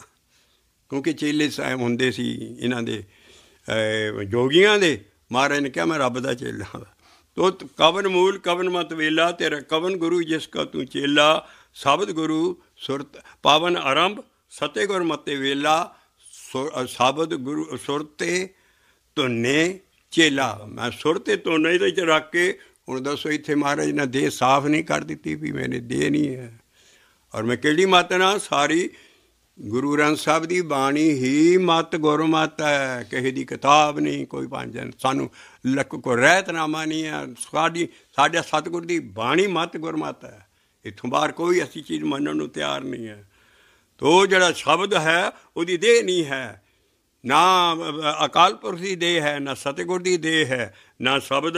S1: ਕਿਉਂਕਿ ਚੇਲੇ ਸਾਇਮ ਹੁੰਦੇ ਸੀ ਇਹਨਾਂ ਦੇ ਜੋਗੀਆਂ ਦੇ ਮਹਾਰਾਜ ਨੇ ਕਿਹਾ ਮੈਂ ਰੱਬ ਦਾ ਚੇਲਾ ਹਾਂ ਤੋ ਕਵਨ ਮੂਲ ਕਵਨ ਮਤ ਵੇਲਾ ਤੇਰਾ ਕਵਨ ਗੁਰੂ ਜਿਸ ਕਾ ਤੂੰ ਚੇਲਾ ਸਬਦ ਗੁਰੂ ਸੁਰਤ ਪਾਵਨ ਆਰੰਭ ਸਤੇ ਗੁਰ ਮਤੇ ਵੇਲਾ ਸਬਦ ਗੁਰੂ ਸੁਰਤੇ ਤੁਨੇ ਚੇਲਾ ਮੈਂ ਸੁਰਤੇ ਤੋਂ ਨਹੀਂ ਤੇ ਰੱਖ ਕੇ ਹੁਣ ਦੱਸੋ ਇੱਥੇ ਮਹਾਰਾਜ ਨੇ ਦੇਹ ਸਾਫ਼ ਨਹੀਂ ਕਰ ਦਿੱਤੀ ਵੀ ਮੈਨੇ ਦੇਹ ਨਹੀਂ ਹੈ ਔਰ ਮੈਂ ਕਿਹੜੀ ਮਾਤਾ ਨਾਲ ਸਾਰੀ ਗੁਰੂ ਰੰਗ ਸਾਹਿਬ ਦੀ ਬਾਣੀ ਹੀ ਮਤ ਗੁਰਮਤ ਹੈ ਕਿਸੇ ਦੀ ਕਿਤਾਬ ਨਹੀਂ ਕੋਈ ਪੰਜਨ ਸਾਨੂੰ ਲੱਕ ਕੋ ਨਾ ਨਹੀਂ ਹੈ ਸਾਡੀ ਸਾਡੇ ਸਤਿਗੁਰ ਦੀ ਬਾਣੀ ਮਤ ਗੁਰਮਤ ਹੈ ਇਥੋਂ ਬਾਹਰ ਕੋਈ ਅਸੀਂ ਚੀਜ਼ ਮੰਨਣ ਨੂੰ ਤਿਆਰ ਨਹੀਂ ਹੈ ਤੋ ਜਿਹੜਾ ਸ਼ਬਦ ਹੈ ਉਹਦੀ ਦੇਹ ਨਹੀਂ ਹੈ ਨਾ ਅਕਾਲ ਪੁਰਖ ਦੀ ਦੇਹ ਹੈ ਨਾ ਸਤਿਗੁਰ ਦੀ ਦੇਹ ਹੈ ਨਾ ਸ਼ਬਦ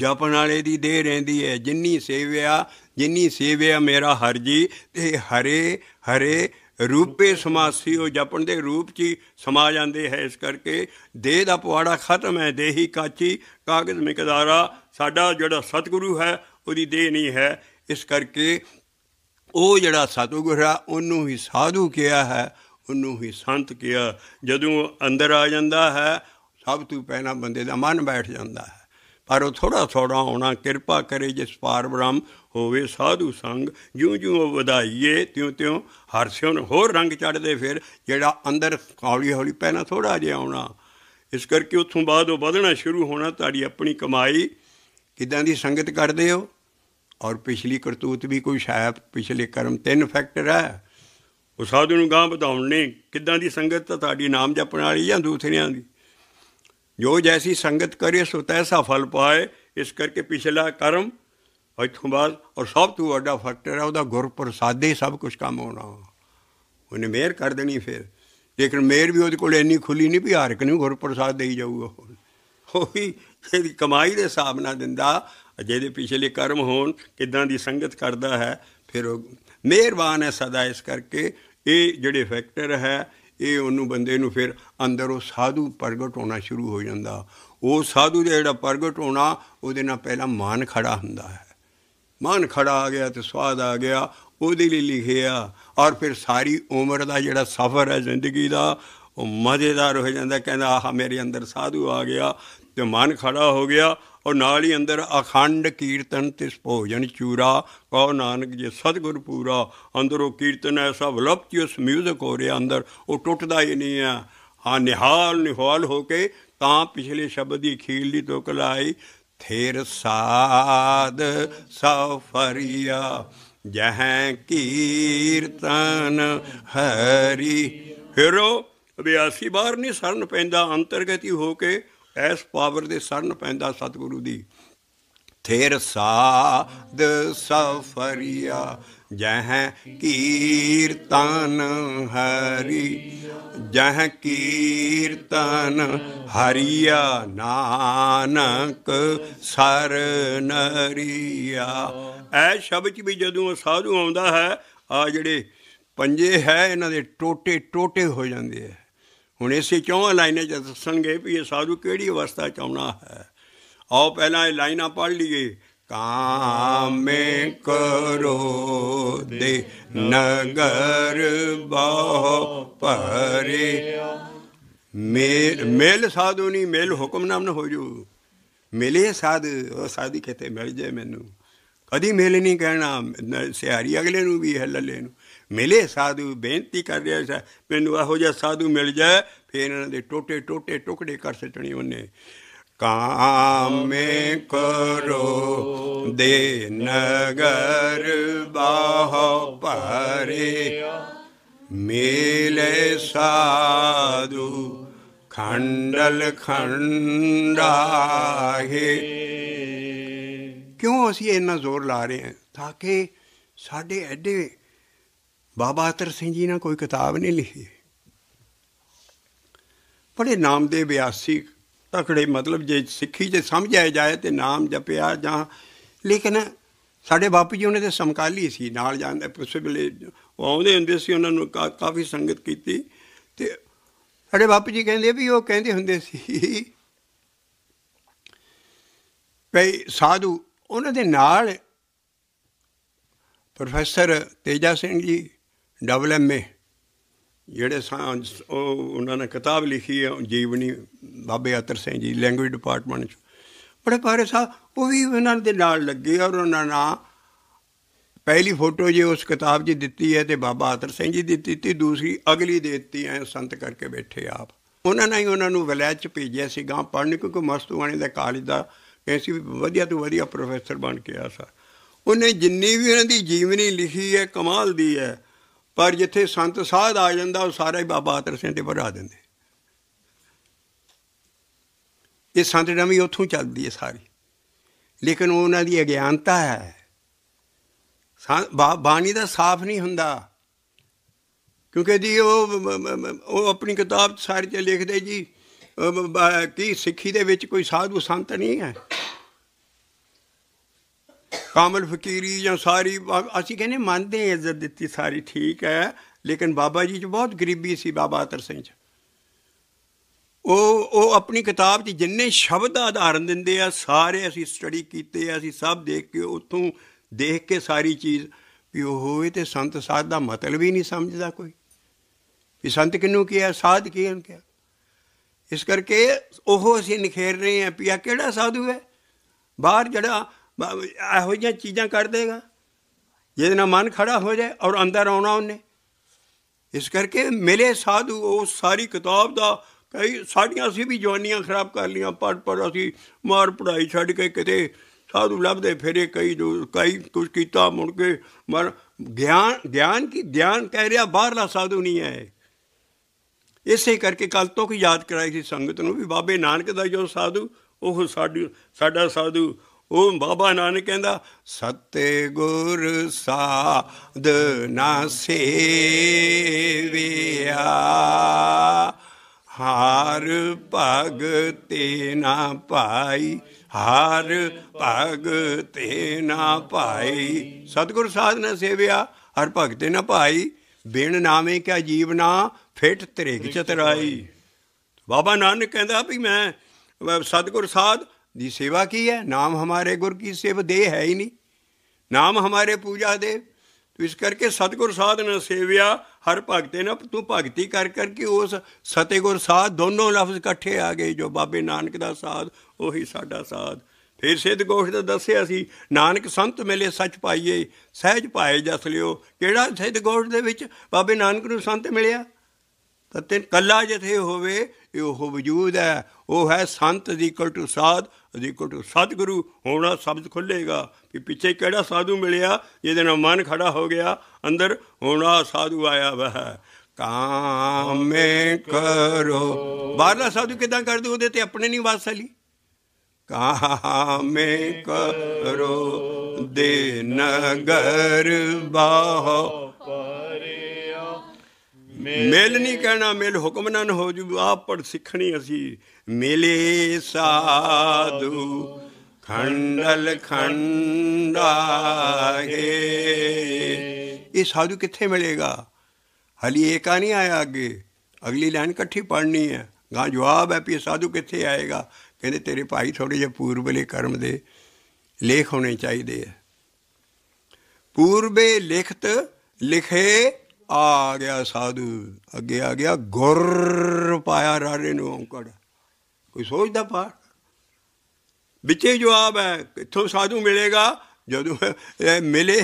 S1: ਜਪਣ ਵਾਲੇ ਦੀ ਦੇਹ ਰਹਿੰਦੀ ਹੈ ਜਿੰਨੀ ਸੇਵਿਆ ਜਿੰਨੀ ਸੇਵਿਆ ਮੇਰਾ ਹਰ ਜੀ ਤੇ ਹਰੇ ਹਰੇ ਰੂਪੇ ਸਮਾਸੀ ਉਹ ਜਪਣ ਦੇ ਰੂਪ 'ਚ ਸਮਾ ਜਾਂਦੇ ਹੈ ਇਸ ਕਰਕੇ ਦੇਹ ਦਾ ਪਵਾੜਾ ਖਤਮ ਹੈ ਦੇਹੀ ਕਾਚੀ ਕਾਗਜ਼ ਮਿਕਦਾਰਾ ਸਾਡਾ ਜਿਹੜਾ ਸਤਿਗੁਰੂ ਹੈ ਉਹਦੀ ਦੇਹ ਨਹੀਂ ਹੈ ਇਸ ਕਰਕੇ ਉਹ ਜਿਹੜਾ ਸਤਿਗੁਰੂ ਹੈ ਉਹਨੂੰ ਹੀ ਸਾਧੂ ਕਿਹਾ ਹੈ ਉਹਨੂੰ ਹੀ ਸੰਤ ਕਿਹਾ ਜਦੋਂ ਅੰਦਰ ਆ ਜਾਂਦਾ ਹੈ ਸਭ ਤੋਂ ਪਹਿਲਾਂ ਬੰਦੇ ਦਾ ਮਨ ਬੈਠ ਜਾਂਦਾ ਹੈ ਪਰ ਉਹ ਥੋੜਾ ਥੋੜਾ ਹੋਣਾ ਕਿਰਪਾ ਕਰੇ ਜਿਸ ਪਾਰ ਬ੍ਰਹਮ ਹੋਵੇ ਸਾਧੂ ਸੰਗ ਜਿਉਂ ਜਿਉਂ ਉਹ ਵਧਾਈਏ ਤਿਉਂ ਤਿਉਂ ਹਰਸਿਓਂ ਹੋਰ ਰੰਗ ਚੜਦੇ ਫਿਰ ਜਿਹੜਾ ਅੰਦਰ ਹੌਲੀ ਹੌਲੀ ਪਹਿਲਾਂ ਥੋੜਾ ਜਿਹਾ ਆਉਣਾ ਇਸ ਕਰਕੇ ਉੱਥੋਂ ਬਾਅਦ ਉਹ ਵਧਣਾ ਸ਼ੁਰੂ ਹੋਣਾ ਤੁਹਾਡੀ ਆਪਣੀ ਕਮਾਈ ਕਿਦਾਂ ਦੀ ਸੰਗਤ ਕਰਦੇ ਹੋ ਔਰ ਪਿਛਲੀ ਕਰਤੂਤ ਵੀ ਕੋਈ ਸ਼ਾਇਦ ਪਿਛਲੇ ਕਰਮ ਤਿੰਨ ਫੈਕਟਰ ਹੈ ਉਹ ਸਾਧੂ ਨੂੰ ਗਾਂ ਵਧਾਉਣ ਨੇ ਕਿੱਦਾਂ ਦੀ ਸੰਗਤ ਤਾਂ ਤੁਹਾਡੀ ਨਾਮ ਜਪਣ ਵਾਲੀ ਜਾਂ ਦੂਸਰਿਆਂ ਦੀ ਜੋ ਜੈਸੀ ਸੰਗਤ ਕਰੇ ਸੋ ਤੈਸਾ ਫਲ ਪਾਏ ਇਸ ਕਰਕੇ ਪਿਛਲਾ ਕਰਮ ਇਥੋਂ ਬਾਅਦ ਔਰ ਸਭ ਤੋਂ ਵੱਡਾ ਫੈਕਟਰ ਹੈ ਉਹਦਾ ਗੁਰ ਪ੍ਰਸਾਦੇ ਸਭ ਕੁਝ ਕੰਮ ਹੋਣਾ ਉਹਨੇ ਮਿਹਰ ਕਰ ਦੇਣੀ ਫਿਰ ਲੇਕਿਨ ਮਿਹਰ ਵੀ ਉਹਦੇ ਕੋਲ ਇੰਨੀ ਖੁੱਲੀ ਨਹੀਂ ਵੀ ਹਰ ਇੱਕ ਨੂੰ ਗੁਰ ਪ੍ਰਸਾਦ ਦੇਈ ਜਾਊਗਾ ਉਹੀ ਇਹਦੀ ਕਮਾਈ ਦੇ ਹਿਸਾਬ ਨਾਲ ਦਿੰਦਾ ਜਿਹਦੇ ਪਿਛਲੇ ਕਰਮ ਹੋਣ ਕਿਦਾਂ ਦੀ ਸੰਗਤ ਕਰਦਾ ਹੈ ਫਿਰ ਉਹ ਮਿਹਰਬਾਨ ਹੈ ਸਦਾ ਇਸ ਕਰਕੇ ਇਹ ਜਿਹੜੇ ਫੈਕਟਰ ਹੈ ਇਹ ਉਹਨੂੰ ਬੰਦੇ ਨੂੰ ਫਿਰ ਅੰਦਰ ਉਹ ਸਾਧੂ ਪ੍ਰਗਟ ਹੋਣਾ ਸ਼ੁਰੂ ਹੋ ਜਾਂਦਾ ਉਹ ਸਾਧੂ ਜਿਹੜਾ ਪ੍ਰਗਟ ਹੋਣਾ ਉਹਦੇ ਨਾਲ ਪਹਿਲਾਂ ਮਾਨ ਖੜਾ ਹੁੰਦਾ ਹੈ ਮਾਨ ਖੜਾ ਆ ਗਿਆ ਤੇ ਸਵਾਦ ਆ ਗਿਆ ਉਹਦੇ ਲਈ ਲਿਖਿਆ ਔਰ ਫਿਰ ਸਾਰੀ ਉਮਰ ਦਾ ਜਿਹੜਾ ਸਫ਼ਰ ਹੈ ਜ਼ਿੰਦਗੀ ਦਾ ਉਹ ਮਜ਼ੇਦਾਰ ਹੋ ਜਾਂਦਾ ਕਹਿੰਦਾ ਆਹ ਮੇਰੇ ਅੰਦਰ ਸਾਧੂ ਆ ਗਿਆ ਤੇ ਮਨ ਖੜਾ ਹੋ ਗਿਆ ਔਰ ਨਾਲ ਹੀ ਅੰਦਰ ਅਖੰਡ ਕੀਰਤਨ ਤੇ ਭੋਜਨ ਚੂਰਾ ਕਹੋ ਨਾਨਕ ਜੀ ਸਤਿਗੁਰ ਪੂਰਾ ਅੰਦਰੋਂ ਕੀਰਤਨ ਐਸਾ ਉਸ ਮਿਊਜ਼ਿਕ ਹੋ ਰਿਹਾ ਅੰਦਰ ਉਹ ਟੁੱਟਦਾ ਹੀ ਨਹੀਂ ਆ ਆ ਨਿਹਾਲ ਨਿਹਾਲ ਹੋ ਕੇ ਤਾਂ ਪਿਛਲੇ ਸ਼ਬਦ ਦੀ ਖੀਲੀ ਤੋਕ ਲਾਈ ਥੇਰ ਸਾਦ ਸਫਰੀਆ ਜਹਾਂ ਕੀਰਤਨ ਹਰੀ ਫਿਰੋ ਅਭਿਆਸੀ ਬਾਹਰ ਨਹੀਂ ਸਰਨ ਪੈਂਦਾ ਅੰਤਰਗਤੀ ਹੋ ਕੇ ਐਸ ਪਾਵਰ ਦੇ ਸਰਨ ਪੈਂਦਾ ਸਤਿਗੁਰੂ ਦੀ ਥੇਰ ਸਾਦ ਸਫਰੀਆ ਜਹ ਕੀਰਤਨ ਹਰੀ ਜਹ ਕੀਰਤਨ ਹਰੀਆ ਨਾਨਕ ਸਰਨਰੀਆ ਐ ਸ਼ਬਦ ਚ ਵੀ ਜਦੋਂ ਸਾਧੂ ਆਉਂਦਾ ਹੈ ਆ ਜਿਹੜੇ ਪੰਜੇ ਹੈ ਇਹਨਾਂ ਦੇ ਟੋਟੇ ਟੋਟੇ ਹੋ ਜਾਂਦੇ ਆ ਹੁਣ ਇਸੇ ਚੌਂ ਲਾਈਨਾਂ ਚ ਦੱਸਣਗੇ ਵੀ ਇਹ ਸਾਧੂ ਕਿਹੜੀ ਅਵਸਥਾ ਚ ਆਉਣਾ ਹੈ ਆਓ ਪਹਿਲਾਂ ਇਹ ਲਾਈਨਾਂ ਪੜ ਲਈਏ ਕਾਮੇ ਕਰੋ ਦੇ ਨਗਰ ਬਹੁ ਪਰੇ ਮੇਲ ਮੇਲ ਸਾਧੂ ਨਹੀਂ ਮੇਲ ਹੁਕਮ ਨਾਮ ਨਾ ਹੋ ਜੂ ਮਿਲੇ ਸਾਧ ਸਾਧੀ ਕਹਤੇ ਮਿਲ ਜੇ ਮੈਨੂੰ ਕਦੀ ਮੇਲ ਨਹੀਂ ਕਹਿਣਾ ਸਿਹਾਰੀ ਅਗਲੇ ਨੂੰ ਵੀ ਹੈ ਲੱਲੇ ਨੂੰ ਮਿਲੇ ਸਾਧੂ ਬੇਨਤੀ ਕਰ ਰਿਹਾ ਸੀ ਮੈਨੂੰ ਇਹੋ ਜਿਹਾ ਸਾਧੂ ਮਿਲ ਜਾਏ ਫੇਰ ਇਹਨਾਂ ਦੇ ਟੋਟੇ ਟੋਟੇ ਟੁਕੜੇ ਕਰ ਸਟਣੀ ਉਹਨੇ ਕਾਮੇ ਕਰੋ ਦੇ ਨਗਰ ਬਾਹ ਪਰੇ ਮੇਲੇ ਸਾਧੂ ਖੰਡਲ ਖੰਡਾਹੇ ਕਿਉਂ ਅਸੀਂ ਇੰਨਾ ਜ਼ੋਰ ਲਾ ਰਹੇ ਹਾਂ ਤਾਂ ਕਿ ਸਾਡੇ ਐਡੇ ਬਾਬਾ ਅਤਰ ਸਿੰਘ ਜੀ ਨੇ ਕੋਈ ਕਿਤਾਬ ਨਹੀਂ ਲਿਖੀ ਬੜੇ ਦੇ ਵਿਆਸੀ ਤਕੜੇ ਮਤਲਬ ਜੇ ਸਿੱਖੀ ਤੇ ਸਮਝਿਆ ਜਾਏ ਤੇ ਨਾਮ ਜਪਿਆ ਜਾਂ ਲੇਕਿਨ ਸਾਡੇ ਬਾਪੂ ਜੀ ਉਹਨੇ ਤੇ ਸਮਕਾਲੀ ਸੀ ਨਾਲ ਜਾਂਦੇ ਉਸ ਉਹ ਆਉਂਦੇ ਹੁੰਦੇ ਸੀ ਉਹਨਾਂ ਨੂੰ ਕਾਫੀ ਸੰਗਤ ਕੀਤੀ ਤੇ ਸਾਡੇ ਬਾਪੂ ਜੀ ਕਹਿੰਦੇ ਵੀ ਉਹ ਕਹਿੰਦੇ ਹੁੰਦੇ ਸੀ ਭਈ ਸਾਧੂ ਉਹਨਾਂ ਦੇ ਨਾਲ ਪ੍ਰੋਫੈਸਰ ਤੇਜਾ ਸਿੰਘ ਜੀ ਡਬਲ ਐਮਏ ਜਿਹੜੇ ਉਹ ਉਹਨਾਂ ਨੇ ਕਿਤਾਬ ਲਿਖੀ ਹੈ ਜੀਵਨੀ ਬਾਬੇ ਅਤਰ ਸਿੰਘ ਜੀ ਲੈਂਗੁਏਜ ਡਿਪਾਰਟਮੈਂਟ ਚ ਬੜੇ ਪਾਰੇ ਸਾਹਿਬ ਉਹ ਵੀ ਉਹਨਾਂ ਦੇ ਨਾਲ ਲੱਗੇ ਔਰ ਉਹਨਾਂ ਨਾਲ ਪਹਿਲੀ ਫੋਟੋ ਜੇ ਉਸ ਕਿਤਾਬ ਜੀ ਦਿੱਤੀ ਹੈ ਤੇ ਬਾਬਾ ਆਤਰ ਸਿੰਘ ਜੀ ਦਿੱਤੀ ਤੇ ਦੂਸਰੀ ਅਗਲੀ ਦੇ ਦਿੱਤੀ ਐ ਸੰਤ ਕਰਕੇ ਬੈਠੇ ਆਪ ਉਹਨਾਂ ਨੇ ਹੀ ਉਹਨਾਂ ਨੂੰ ਵਿਲੈਚ 'ਚ ਭੇਜਿਆ ਸੀ ਗਾਂ ਪੜ੍ਹਨ ਕਿਉਂਕਿ ਮਸਤੂਆਣੇ ਦਾ ਕਾਲਜ ਦਾ ਐਸੀ ਵਧੀਆ ਤੋਂ ਵਧੀਆ ਪ੍ਰੋਫੈਸਰ ਬਣ ਕੇ ਆ ਸਾ ਉਹਨੇ ਜਿੰਨੀ ਵੀ ਉਹਨਾਂ ਦੀ ਜੀਵਨੀ ਲਿਖੀ ਹੈ ਕਮਾਲ ਦੀ ਹੈ ਪਰ ਜਿੱਥੇ ਸੰਤ ਸਾਧ ਆ ਜਾਂਦਾ ਉਹ ਸਾਰੇ ਬਾਬਾ ਆਤਰ ਸਿੰਘ ਦੇ ਵਰਾ ਦਿੰਦੇ ਇਹ ਸੰਤ ਵੀ ਉੱਥੋਂ ਚੱਲਦੀ ਹੈ ਸਾਰੀ ਲੇਕਿਨ ਉਹਨਾਂ ਦੀ ਅਗਿਆਨਤਾ ਹੈ ਬਾਣੀ ਦਾ ਸਾਫ਼ ਨਹੀਂ ਹੁੰਦਾ ਕਿਉਂਕਿ ਜੀ ਉਹ ਉਹ ਆਪਣੀ ਕਿਤਾਬ ਸਾਰੀ ਚ ਲਿਖਦੇ ਜੀ ਕੀ ਸਿੱਖੀ ਦੇ ਵਿੱਚ ਕੋਈ ਸਾਧੂ ਸੰਤ ਨਹੀਂ ਹੈ ਕਾਮਲ ਫਕੀਰੀ ਜਾਂ ਸਾਰੀ ਅਸੀਂ ਕਹਿੰਦੇ ਮੰਨਦੇ ਇੱਜ਼ਤ ਦਿੱਤੀ ਸਾਰੀ ਠੀਕ ਹੈ ਲੇਕਿਨ ਬਾਬਾ ਜੀ 'ਚ ਬਹੁਤ ਗਰੀਬੀ ਸੀ ਬਾਬਾ ਅਤਰ ਸਿੰਘ 'ਚ ਉਹ ਉਹ ਆਪਣੀ ਕਿਤਾਬ 'ਚ ਜਿੰਨੇ ਸ਼ਬਦ ਆਧਾਰਨ ਦਿੰਦੇ ਆ ਸਾਰੇ ਅਸੀਂ ਸਟੱਡੀ ਕੀਤੇ ਆ ਅਸੀਂ ਸਭ ਦੇਖ ਕੇ ਉੱਥੋਂ ਦੇਖ ਕੇ ਸਾਰੀ ਚੀਜ਼ ਵੀ ਉਹ ਹੋਵੇ ਤੇ ਸੰਤ ਸਾਧ ਦਾ ਮਤਲਬ ਹੀ ਨਹੀਂ ਸਮਝਦਾ ਕੋਈ ਵੀ ਸੰਤ ਕਿਨੂੰ ਕਿਹਾ ਸਾਧ ਹਨ ਕਿਹਾ ਇਸ ਕਰਕੇ ਉਹ ਅਸੀਂ ਨਖੇੜ ਰਹੇ ਆ ਪਿਆ ਕਿਹੜਾ ਸਾਧੂ ਹੈ ਬਾਹਰ ਜਿਹੜਾ ਇਹੋ ਜਿਹੀਆਂ ਚੀਜ਼ਾਂ ਕਰ ਦੇਗਾ ਜਿਹਦੇ ਨਾਲ ਮਨ ਖੜਾ ਹੋ ਜਾਏ ਔਰ ਅੰਦਰ ਆਉਣਾ ਉਹਨੇ ਇਸ ਕਰਕੇ ਮਿਲੇ ਸਾਧੂ ਉਹ ਸਾਰੀ ਕਿਤਾਬ ਦਾ ਕਈ ਸਾਡੀਆਂ ਅਸੀਂ ਵੀ ਜਵਾਨੀਆਂ ਖਰਾਬ ਕਰ ਲੀਆਂ ਪੜ ਪੜ ਅਸੀਂ ਮਾਰ ਪੜਾਈ ਛੱਡ ਕੇ ਕਿਤੇ ਸਾਧੂ ਲੱਭਦੇ ਫਿਰੇ ਕਈ ਕਈ ਕੁਝ ਕੀਤਾ ਮੁੜ ਕੇ ਮਨ ਗਿਆਨ ਗਿਆਨ ਕੀ ਗਿਆਨ ਕਹਿ ਰਿਹਾ ਬਾਹਰਲਾ ਸਾਧੂ ਨਹੀਂ ਹੈ ਇਸੇ ਕਰਕੇ ਕੱਲ ਤੋਂ ਕੀ ਯਾਦ ਕਰਾਈ ਸੀ ਸੰਗਤ ਨੂੰ ਵੀ ਬਾਬੇ ਨਾਨਕ ਦਾ ਜੋ ਸਾਧੂ ਉਹ ਸਾਡੀ ਸਾਡਾ ਸਾਧੂ ਉਹ ਬਾਬਾ ਨਾਨਕ ਕਹਿੰਦਾ ਸਤੇ ਗੁਰ ਸਾਧ ਨਾ ਸੇਵਿਆ ਹਾਰ ਭਗਤੇ ਨਾ ਪਾਈ ਹਾਰ ਭਗਤੇ ਨਾ ਪਾਈ ਸਤਗੁਰ ਸਾਧ ਨਾ ਸੇਵਿਆ ਹਰ ਭਗਤੇ ਨਾ ਪਾਈ ਬਿਨ ਨਾਮੇ ਕਿਆ ਜੀਵਨਾ ਫਿਟ ਤ੍ਰਿਗ ਚਤਰਾਈ ਬਾਬਾ ਨਾਨਕ ਕਹਿੰਦਾ ਵੀ ਮੈਂ ਸਤਗੁਰ ਸਾਧ ਦੀ ਸੇਵਾ ਕੀ ਹੈ ਨਾਮ ਹਮਾਰੇ ਗੁਰ ਕੀ ਸੇਵ ਦੇ ਹੈ ਹੀ ਨਹੀਂ ਨਾਮ ਹਮਾਰੇ ਪੂਜਾ ਦੇ ਤੂੰ ਇਸ ਕਰਕੇ ਸਤਗੁਰ ਸਾਧ ਨਾਲ ਸੇਵਿਆ ਹਰ ਭਗਤੇ न ਤੂੰ ਭਗਤੀ ਕਰ ਕਰਕੇ ਉਸ ਸਤਿਗੁਰ ਸਾਧ ਦੋਨੋਂ ਲਫ਼ਜ਼ ਇਕੱਠੇ ਆ ਗਏ ਜੋ ਬਾਬੇ ਨਾਨਕ ਦਾ ਸਾਧ ਉਹੀ ਸਾਡਾ ਸਾਧ ਫਿਰ ਸਿੱਧ ਗੋਸ਼ ਦਾ ਦੱਸਿਆ ਸੀ ਨਾਨਕ ਸੰਤ ਮਿਲੇ ਸੱਚ ਪਾਈਏ ਸਹਿਜ ਪਾਏ ਜਸ ਲਿਓ ਕਿਹੜਾ ਸਿੱਧ ਗੋਸ਼ ਦੇ ਵਿੱਚ ਬਾਬੇ ਨਾਨਕ ਨੂੰ ਸੰਤ ਮਿਲਿਆ ਤੇ ਕੱਲਾ ਜਿਥੇ ਹੋਵੇ ਇਹ ਉਹ ਵਜੂਦ ਹੈ ਉਹ ਹੈ ਸੰਤ ਦੀ ਇਕੁਅਲ ਟੂ ਸਾਧ ਇਕੁਅਲ ਟੂ ਸਤਿਗੁਰੂ ਹੋਣਾ ਸ਼ਬਦ ਖੁੱਲੇਗਾ ਕਿ ਪਿੱਛੇ ਕਿਹੜਾ ਸਾਧੂ ਮਿਲਿਆ ਜਿਹਦੇ ਨਾਲ ਮਨ ਖੜਾ ਹੋ ਗਿਆ ਅੰਦਰ ਹੋਣਾ ਸਾਧੂ ਆਇਆ ਵਹ ਕਾਮੇ ਕਰੋ ਬਾਹਰਲਾ ਸਾਧੂ ਕਿਦਾਂ ਕਰਦੇ ਉਹਦੇ ਤੇ ਆਪਣੇ ਨਹੀਂ ਵਾਸ ਲਈ ਕਾਮੇ ਕਰੋ ਦੇ ਨਗਰ ਬਾਹ ਪਰੇ ਮੇਲ ਨਹੀਂ ਕਹਿਣਾ ਮੇਲ ਹੁਕਮ ਨਾਲ ਹੋ ਜੂ ਆਪ ਪੜ ਸਿੱਖਣੀ ਅਸੀਂ ਮੇਲੇ ਸਾਧੂ ਖੰਡਲ ਖੰਡਾਗੇ ਇਹ ਸਾਧੂ ਕਿੱਥੇ ਮਿਲੇਗਾ ਹਲੀ ਏਕਾ ਨਹੀਂ ਆਇਆ ਅੱਗੇ ਅਗਲੀ ਲਾਈਨ ਇਕੱਠੀ ਪੜਨੀ ਹੈ ਗਾਂ ਜਵਾਬ ਹੈ ਵੀ ਸਾਧੂ ਕਿੱਥੇ ਆਏਗਾ ਕਹਿੰਦੇ ਤੇਰੇ ਭਾਈ ਥੋੜੇ ਜਿਹਾ ਪੂਰਬਲੇ ਕਰਮ ਦੇ ਲੇਖ ਹੋਣੇ ਚਾਹੀਦੇ ਆ ਪੂਰਬੇ ਲਿਖਤ ਲਿਖੇ ਆ ਗਿਆ ਸਾਧੂ ਅੱਗੇ ਆ ਗਿਆ ਗੁਰ ਪਾਇਆ ਰਾਰੇ ਨੂੰ ਔਂਕੜ ਕੋਈ ਸੋਚਦਾ ਪਾ ਵਿੱਚੇ ਜਵਾਬ ਹੈ ਕਿੱਥੋਂ ਸਾਧੂ ਮਿਲੇਗਾ ਜਦੋਂ ਮਿਲੇ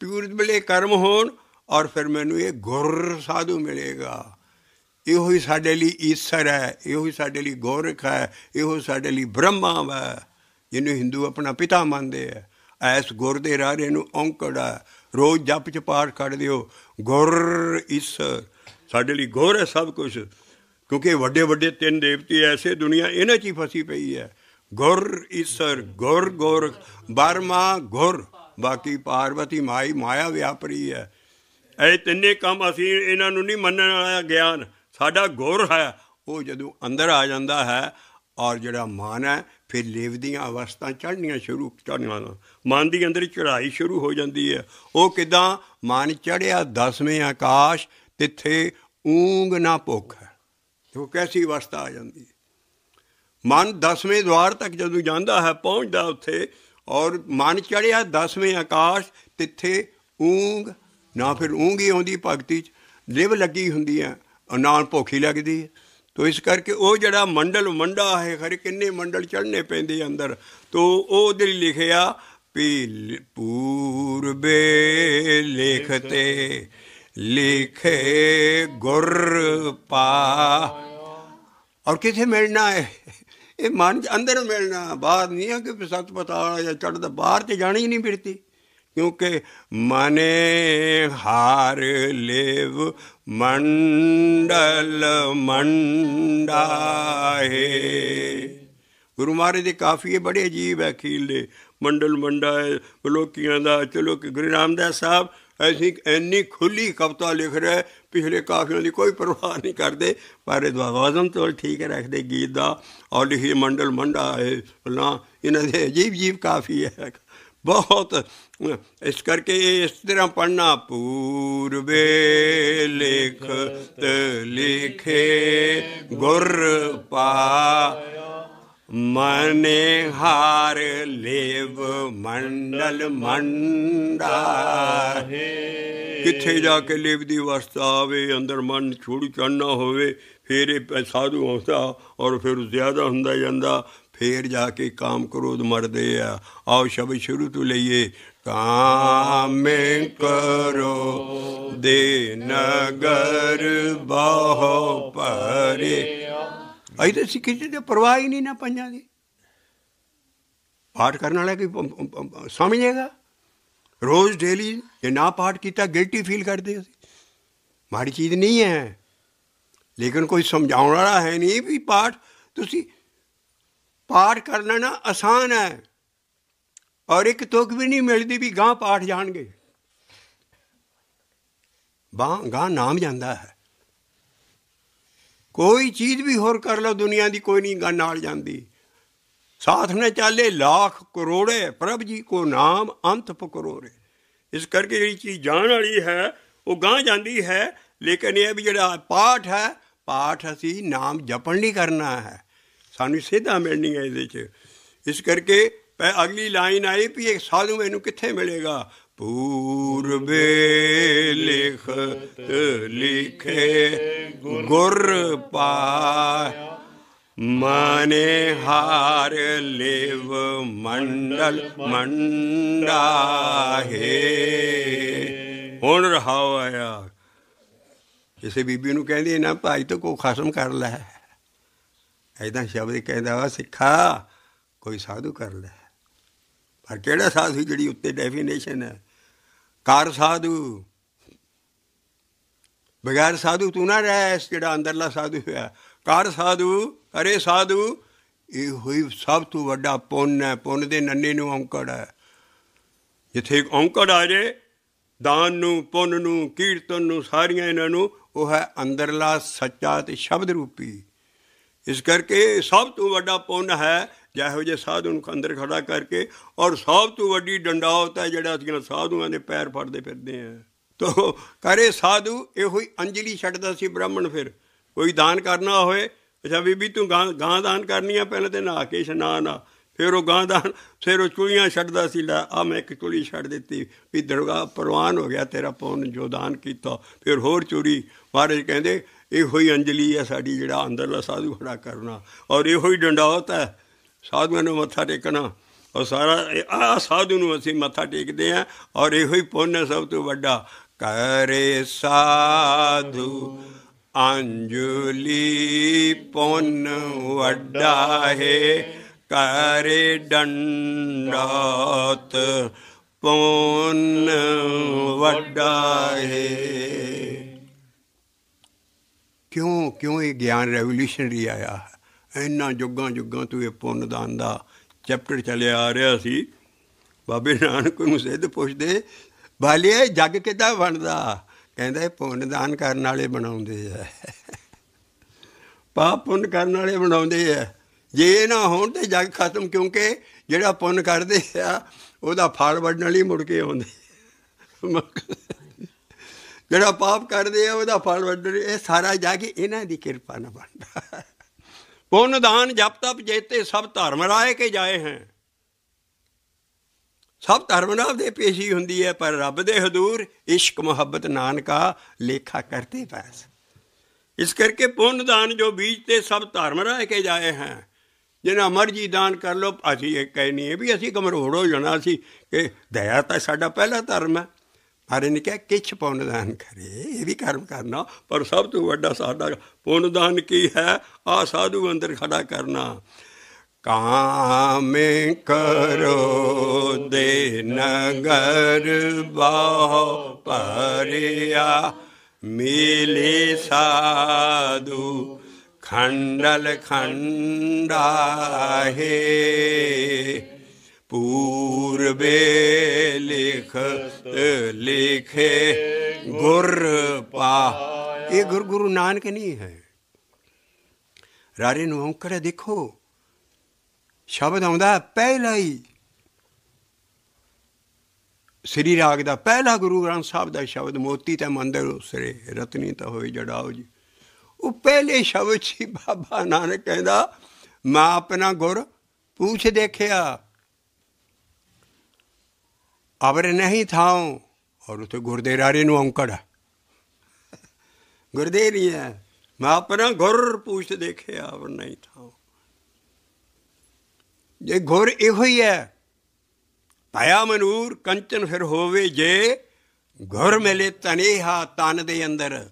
S1: ਪਿਉਰ ਮਿਲੇ ਕਰਮ ਹੋਣ ਔਰ ਫਿਰ ਮੈਨੂੰ ਇਹ ਗੁਰ ਸਾਧੂ ਮਿਲੇਗਾ ਇਹੋ ਹੀ ਸਾਡੇ ਲਈ ਈਸ਼ਰ ਹੈ ਇਹੋ ਹੀ ਸਾਡੇ ਲਈ ਗੋਰਖ ਹੈ ਇਹੋ ਸਾਡੇ ਲਈ ਬ੍ਰਹਮਾ ਹੈ ਜਿਹਨੂੰ ਹਿੰਦੂ ਆਪਣਾ ਪਿਤਾ ਮੰਨਦੇ ਆ ਐਸ ਗੁਰ ਦੇ ਰਾਰੇ ਨੂੰ ਔਂਕੜਾ ਰੋਜ਼ ਜਪ ਚ ਪਾਠ ਕੱਢ ਲਿਓ ਗੁਰ ਇਸ ਸਾਡੇ ਲਈ ਗੁਰ ਹੈ ਸਭ ਕੁਝ ਕਿਉਂਕਿ ਵੱਡੇ ਵੱਡੇ ਤਿੰਨ ਦੇਵਤੇ ਐਸੇ ਦੁਨੀਆ ਇਹਨਾਂ 'ਚ ਹੀ ਫਸੀ ਪਈ ਹੈ ਗੁਰ ਈਸ਼ਰ ਗੁਰ ਗੁਰ ਬਰਮਾ ਗੁਰ ਬਾਕੀ ਪਾਰਵਤੀ ਮਾਈ ਮਾਇਆ ਵਿਆਪਰੀ ਹੈ ਇਹ ਤਿੰਨੇ ਕੰਮ ਅਸੀਂ ਇਹਨਾਂ ਨੂੰ ਨਹੀਂ ਮੰਨਣ ਵਾਲਾ ਗਿਆਨ ਸਾਡਾ ਗੁਰ ਹੈ ਉਹ ਜਦੋਂ ਅੰਦਰ ਆ ਜਾਂਦਾ ਹੈ ਔਰ ਜਿਹੜਾ ਮਨ ਹੈ ਫਿਰ ਲੇਵ ਦੀਆਂ ਅਵਸਥਾ ਚੜ੍ਹਨੀਆਂ ਸ਼ੁਰੂ ਚੜ੍ਹਨੀਆਂ ਮਨ ਦੀ ਅੰਦਰ ਚੜ੍ਹਾਈ ਸ਼ੁਰੂ ਹੋ ਜਾਂਦੀ ਹੈ ਉਹ ਕਿਦਾਂ ਮਨ ਚੜ੍ਹਿਆ ਦਸਵੇਂ ਆਕਾਸ਼ ਤਿੱਥੇ ਊਂਗ ਨਾ ਭੁੱਖ ਹੈ ਉਹ ਕੈਸੀ ਅਵਸਥਾ ਆ ਜਾਂਦੀ ਹੈ ਮਨ ਦਸਵੇਂ ਦਵਾਰ ਤੱਕ ਜਦੋਂ ਜਾਂਦਾ ਹੈ ਪਹੁੰਚਦਾ ਉੱਥੇ ਔਰ ਮਨ ਚੜ੍ਹਿਆ ਦਸਵੇਂ ਆਕਾਸ਼ ਤਿੱਥੇ ਊਂਗ ਨਾ ਫਿਰ ਊਂਗ ਹੀ ਆਉਂਦੀ ਭਗਤੀ ਚ ਲਿਵ ਲੱਗੀ ਹੁੰਦੀ ਹੈ ਨਾਲ ਭੁੱਖੀ ਲੱਗਦੀ ਹੈ ਤੋ ਇਸ ਕਰਕੇ ਉਹ ਜਿਹੜਾ ਮੰਡਲ ਮੰਡਾ ਹੈ ਖਰੇ ਕਿੰਨੇ ਮੰਡਲ ਚੜਨੇ ਪੈਂਦੇ ਅੰਦਰ ਤੋ ਉਹ ਦੇ ਲਿਖਿਆ ਪੀ ਪੂਰਬੇ ਲਿਖਤੇ ਲਿਖੇ ਗੁਰ ਪਾ ਔਰ ਕਿਥੇ ਮਿਲਣਾ ਹੈ ਇਹ ਮਨ ਅੰਦਰ ਮਿਲਣਾ ਬਾਹਰ ਨਹੀਂ ਆ ਕਿ ਸਤ ਪਤਾ ਜਾਂ ਚੜਦਾ ਬਾਹਰ ਤੇ ਜਾਣੀ ਨਹੀਂ ਫਿਰਤੀ ਕਿਉਂਕਿ ਮਨੇ ਹਾਰ ਲੇਵ ਮੰਡਲ ਮੰਡਾਏ ਗੁਰੂ ਮਹਾਰਾਜ ਦੇ ਕਾਫੀਏ ਬੜੇ ਅਜੀਬ ਹੈ ਦੇ ਮੰਡਲ ਮੰਡਾ ਬਲੋਕੀਆਂ ਦਾ ਚਲੋ ਕਿ ਗੁਰੂ ਰਾਮਦਾਸ ਸਾਹਿਬ ਐਸੀ ਐਨੀ ਖੁੱਲੀ ਕਵਤਾ ਲਿਖ ਰਿਹਾ ਪਿਛਲੇ ਕਾਫੀਆਂ ਦੀ ਕੋਈ ਪਰਵਾਹ ਨਹੀਂ ਕਰਦੇ ਪਰ ਇਹ ਵਾਜ਼ਮ ਤੋਂ ਠੀਕ ਰੱਖਦੇ ਗੀਤ ਦਾ ਔਰ ਲਿਖੀ ਮੰਡਲ ਮੰਡਾ ਹੈ ਨਾ ਇਹਨਾਂ ਦੇ ਅਜੀਬ ਜੀਵ ਕਾਫੀ ਹੈ ਬਹੁਤ ਇਸ ਕਰਕੇ ਇਸ ਤਰ੍ਹਾਂ ਪੜਨਾ ਪੂਰਬੇ ਲੇਖਤ ਲਿਖੇ ਗੁਰ ਪਾ ਮਨੇ ਹਾਰ ਲੇਵ ਮੰਡਲ ਮੰਡਾ ਕਿੱਥੇ ਜਾ ਕੇ ਲੇਵ ਦੀ ਅਵਸਥਾ ਆਵੇ ਅੰਦਰ ਮਨ ਛੋੜ ਚੜਨਾ ਹੋਵੇ ਫਿਰ ਇਹ ਸਾਧੂ ਆਉਂਦਾ ਔਰ ਫਿਰ ਜ਼ਿਆਦਾ ਹੁੰਦਾ ਜਾਂਦਾ ਫੇਰ ਜਾ ਕੇ ਕਾਮ ਕ੍ਰੋਧ ਮਰਦੇ ਆ ਆਓ ਸ਼ਬਦ ਸ਼ੁਰੂ ਤੋਂ ਲਈਏ ਕਾਮੇ ਕਰੋ ਦੇ ਨਗਰ ਬਹੁ ਪਰੇ ਆਈ ਤੇ ਸਿੱਖੀ ਦੇ ਪਰਵਾਹ ਹੀ ਨਹੀਂ ਨਾ ਪੰਜਾਂ ਦੀ ਪਾਠ ਕਰਨ ਵਾਲਾ ਕੀ ਸਮਝੇਗਾ ਰੋਜ਼ ਡੇਲੀ ਜੇ ਨਾ ਪਾਠ ਕੀਤਾ ਗਿਲਟੀ ਫੀਲ ਕਰਦੇ ਅਸੀਂ ਮਾੜੀ ਚੀਜ਼ ਨਹੀਂ ਹੈ ਲੇਕਿਨ ਕੋਈ ਸਮਝਾਉਣ ਵਾਲਾ ਹੈ ਨਹੀਂ ਵੀ ਪਾਠ ਤੁਸੀਂ ਪਾਠ ਕਰਨਾ ਨਾ ਆਸਾਨ ਹੈ ਔਰ ਇੱਕ ਤੁਕ ਵੀ ਨਹੀਂ ਮਿਲਦੀ ਵੀ ਗਾਂ ਪਾਠ ਜਾਣਗੇ ਬਾਂ ਗਾਂ ਨਾਮ ਜਾਂਦਾ ਹੈ ਕੋਈ ਚੀਜ਼ ਵੀ ਹੋਰ ਕਰ ਲਓ ਦੁਨੀਆ ਦੀ ਕੋਈ ਨਹੀਂ ਗਾਂ ਨਾਲ ਜਾਂਦੀ ਸਾਥ ਨੇ ਚਾਲੇ ਲੱਖ ਕਰੋੜੇ ਪ੍ਰਭ ਜੀ ਕੋ ਨਾਮ ਅੰਤ ਪਕਰੋਰੇ ਇਸ ਕਰਕੇ ਜਿਹੜੀ ਚੀਜ਼ ਜਾਣ ਵਾਲੀ ਹੈ ਉਹ ਗਾਂ ਜਾਂਦੀ ਹੈ ਲੇਕਿਨ ਇਹ ਵੀ ਜਿਹੜਾ ਪਾਠ ਹੈ ਪਾਠ ਅਸੀਂ ਨਾਮ ਜਪਣ ਲਈ ਕਰਨਾ ਹੈ ਸਾਨੂੰ ਸਿੱਧਾ ਮਿਲਣੀ ਹੈ ਇਹਦੇ 'ਚ ਇਸ ਕਰਕੇ ਪੈ ਅਗਲੀ ਲਾਈਨ ਆਈ ਵੀ ਇਹ ਸਾਧੂ ਮੈਨੂੰ ਕਿੱਥੇ ਮਿਲੇਗਾ ਪੂਰਬੇ ਲਿਖ ਲਿਖੇ ਗੁਰ ਪਾਇ ਮਾਨੇ ਹਾਰ ਲੇਵ ਮੰਡਲ ਮੰਡਾ ਹੈ ਹੁਣ ਰਹਾਉ ਆਇਆ ਕਿਸੇ ਬੀਬੀ ਨੂੰ ਕਹਿੰਦੀ ਨਾ ਭਾਈ ਤੋ ਕੋ ਖਸਮ ਕਰ ਲੈ ਐਦਾਂ ਸ਼ਬਦ ਕਹਿੰਦਾ ਵਾ ਸਿੱਖਾ ਕੋਈ ਸਾਧੂ ਕਰ ਲੈ ਪਰ ਕਿਹੜਾ ਸਾਧੂ ਜਿਹੜੀ ਉੱਤੇ ਡੈਫੀਨੇਸ਼ਨ ਹੈ ਕਾਰ ਸਾਧੂ ਬਗੈਰ ਸਾਧੂ ਤੂੰ ਨਾ ਰਹਿ ਜਿਹੜਾ ਅੰਦਰਲਾ ਸਾਧੂ ਹੋਇਆ ਕਾਰ ਸਾਧੂ ਅਰੇ ਸਾਧੂ ਇਹ ਹੋਈ ਸਭ ਤੋਂ ਵੱਡਾ ਪੁੰਨ ਹੈ ਪੁੰਨ ਦੇ ਨੰਨੇ ਨੂੰ ਔਂਕੜ ਹੈ ਜਿੱਥੇ ਔਂਕੜ ਆ ਜੇ ਦਾਨ ਨੂੰ ਪੁੰਨ ਨੂੰ ਕੀਰਤਨ ਨੂੰ ਸਾਰੀਆਂ ਇਹਨਾਂ ਨੂੰ ਉਹ ਹੈ ਅੰਦਰਲਾ ਸੱਚਾ ਤੇ ਸ਼ਬਦ ਰੂਪੀ ਇਸ ਕਰਕੇ ਸਭ ਤੋਂ ਵੱਡਾ ਪੁੰਨ ਹੈ ਜਿਹੋ ਜੇ ਸਾਧੂ ਨੂੰ ਅੰਦਰ ਖੜਾ ਕਰਕੇ ਔਰ ਸਭ ਤੋਂ ਵੱਡੀ ਡੰਡਾਉਤ ਹੈ ਜਿਹੜਾ ਅਸੀਂ ਸਾਧੂਆਂ ਦੇ ਪੈਰ ਫੜਦੇ ਫਿਰਦੇ ਆ ਤੋ ਕਰੇ ਸਾਧੂ ਇਹੋ ਹੀ ਅੰਜਲੀ ਛੱਡਦਾ ਸੀ ਬ੍ਰਾਹਮਣ ਫਿਰ ਕੋਈ ਦਾਨ ਕਰਨਾ ਹੋਏ ਅਛਾ ਬੀਬੀ ਤੂੰ ਗਾਂ ਦਾਨ ਕਰਨੀ ਆ ਪਹਿਲਾਂ ਤੇ ਨਾ ਕੇ ਇਸ਼ਨਾਨ ਆ ਫਿਰ ਉਹ ਗਾਂ ਦਾਨ ਫਿਰ ਉਹ ਚੁਲੀਆਂ ਛੱਡਦਾ ਸੀ ਲੈ ਆ ਮੈਂ ਇੱਕ ਚੁਲੀ ਛੱਡ ਦਿੱਤੀ ਵੀ ਦਰਗਾ ਪਰਵਾਨ ਹੋ ਗਿਆ ਤੇਰਾ ਪੌਣ ਜੋ ਦਾਨ ਕੀਤਾ ਫਿਰ ਹੋਰ ਚੋਰੀ ਮਹਾਰਾਜ ਕਹਿੰਦੇ ਇਹੋ ਹੀ ਅੰਜਲੀ ਆ ਸਾਡੀ ਜਿਹੜਾ ਅੰਦਰਲਾ ਸਾਧੂ ਖੜਾ ਕਰਨਾ ਔਰ ਇਹੋ ਹੀ ਡੰਡਾਉਤ ਹੈ ਸਾਧੂਆਂ ਨੂੰ ਮੱਥਾ ਟੇਕਣਾ ਔਰ ਸਾਰਾ ਆ ਸਾਧੂ ਨੂੰ ਅਸੀਂ ਮੱਥਾ ਟੇਕਦੇ ਆਂ ਔਰ ਇਹੋ ਹੀ ਪੁੰਨ ਸਭ ਤੋਂ ਵੱਡਾ ਕਰੇ ਸਾਧੂ ਅੰਜੁਲੀ ਪੁੰਨ ਵੱਡਾ ਹੈ ਕਰੇ ਡੰਡਾਤ ਪੁੰਨ ਵੱਡਾ ਹੈ ਕਿਉਂ ਕਿਉਂ ਇਹ ਗਿਆਨ ਰੈਵੋਲੂਸ਼ਨਰੀ ਆਇਆ ਹੈ ਇੰਨਾ ਜੁਗਾਂ ਜੁਗਾਂ ਤੋਂ ਇਹ ਪੁੰਨ ਦਾਨ ਦਾ ਚੈਪਟਰ ਚੱਲਿਆ ਆ ਰਿਹਾ ਸੀ ਬਾਬੇ ਨਾਨਕ ਨੂੰ ਸਿੱਧ ਪੁੱਛਦੇ ਬਾਲਿਆ ਜੱਗ ਕਿਦਾਂ ਬਣਦਾ ਕਹਿੰਦਾ ਇਹ ਪੁੰਨ ਦਾਨ ਕਰਨ ਵਾਲੇ ਬਣਾਉਂਦੇ ਆ ਪਾਪ ਪੁੰਨ ਕਰਨ ਵਾਲੇ ਬਣਾਉਂਦੇ ਆ ਜੇ ਇਹ ਨਾ ਹੋਣ ਤੇ ਜੱਗ ਖਤਮ ਕਿਉਂਕਿ ਜਿਹੜਾ ਪੁੰਨ ਕਰਦੇ ਆ ਉਹਦਾ ਫਲ ਵੜਨ ਵਾਲੀ ਮੁੜ ਕੇ ਆਉਂਦੇ ਜਿਹੜਾ ਪਾਪ ਕਰਦੇ ਆ ਉਹਦਾ ਫਲ ਵੜਨ ਇਹ ਸਾਰਾ ਜਾ ਕੇ ਇਹਨਾਂ ਦੀ ਕਿਰਪਾ ਨਾਲ ਬਣਦਾ ਪੁੰਨ ਦਾਨ ਜਪ ਤਪ जेते ਸਭ ਧਰਮ ਰਾਏ ਕੇ ਜਾਏ ਹੈ ਸਭ ਧਰਮ ਨਾਲ ਦੇ ਪੇਸ਼ੀ ਹੁੰਦੀ ਹੈ ਪਰ ਰੱਬ ਦੇ ਹਜ਼ੂਰ ਇਸ਼ਕ ਮੁਹੱਬਤ ਨਾਨਕਾ ਲੇਖਾ ਕਰਦੇ ਪੈਸ ਇਸ ਕਰਕੇ ਪੁੰਨ ਦਾਨ ਜੋ ਬੀਜ ਤੇ ਸਭ ਧਰਮ ਰਾਏ ਕੇ ਜਾਏ ਹੈ ਜਿਨਾ ਮਰਜੀ ਦਾਨ ਕਰ ਲੋ ਅਸੀਂ ਇਹ ਕਹਿ ਨਹੀਂ ਵੀ ਅਸੀਂ ਕਮਰੋੜ ਹੋ ਜਾਣਾ ਸੀ ਕਿ ਦਇਆ ਤਾਂ ਸਾਡਾ ਪਹਿਲਾ ਧਰਮ ਹੈ ਮਹਾਰਾਜ ਨੇ ਕਿਹਾ ਕਿਛ ਦਾਨ ਕਰੇ ਇਹ ਵੀ ਕਰਮ ਕਰਨਾ ਪਰ ਸਭ ਤੋਂ ਵੱਡਾ ਸਾਡਾ ਦਾਨ ਕੀ ਹੈ ਆ ਸਾਧੂ ਅੰਦਰ ਖੜਾ ਕਰਨਾ ਕਾਮੇ ਕਰੋ ਦੇ ਨਗਰ ਬਾਹ ਪਰਿਆ ਮਿਲੇ ਸਾਧੂ ਖੰਡਲ ਖੰਡਾ ਹੈ ਪੂਰਬੇ ਲਿਖ ਲਿਖੇ ਗੁਰ ਪਾ ਇਹ ਗੁਰ ਗੁਰੂ ਨਾਨਕ ਨਹੀਂ ਹੈ ਰਾਰੇ ਨੂੰ ਔਂਕੜਾ ਦੇਖੋ ਸ਼ਬਦ ਆਉਂਦਾ ਪਹਿਲਾ ਹੀ ਸ੍ਰੀ ਰਾਗ ਦਾ ਪਹਿਲਾ ਗੁਰੂ ਗ੍ਰੰਥ ਸਾਹਿਬ ਦਾ ਸ਼ਬਦ ਮੋਤੀ ਤੇ ਮੰਦਰ ਉਸਰੇ ਰਤਨੀ ਤਾਂ ਹੋਈ ਜੜਾਓ ਜੀ ਉਹ ਪਹਿਲੇ ਸ਼ਬਦ ਸੀ ਬਾਬਾ ਨਾਨਕ ਕਹਿੰਦਾ ਮੈਂ ਆਪਣਾ ਗੁਰ ਪੂਛ ਦੇਖਿਆ ਅਵਰ ਨਹੀਂ ਥਾਉ ਔਰ ਉਥੇ ਗੁਰਦੇ ਰਾਰੇ ਨੂੰ ਔਂਕੜ ਗੁਰਦੇ ਨਹੀਂ ਹੈ ਮੈਂ ਆਪਣਾ ਘਰ ਪੁੱਛ ਦੇਖਿਆ ਅਵਰ ਨਹੀਂ ਥਾਉ ਜੇ ਘਰ ਇਹੋ ਹੀ ਹੈ ਭਇਆ ਮਨੂਰ ਕੰਚਨ ਫਿਰ ਹੋਵੇ ਜੇ ਘਰ ਮਿਲੇ ਤਨੇਹਾ ਤਨ ਦੇ ਅੰਦਰ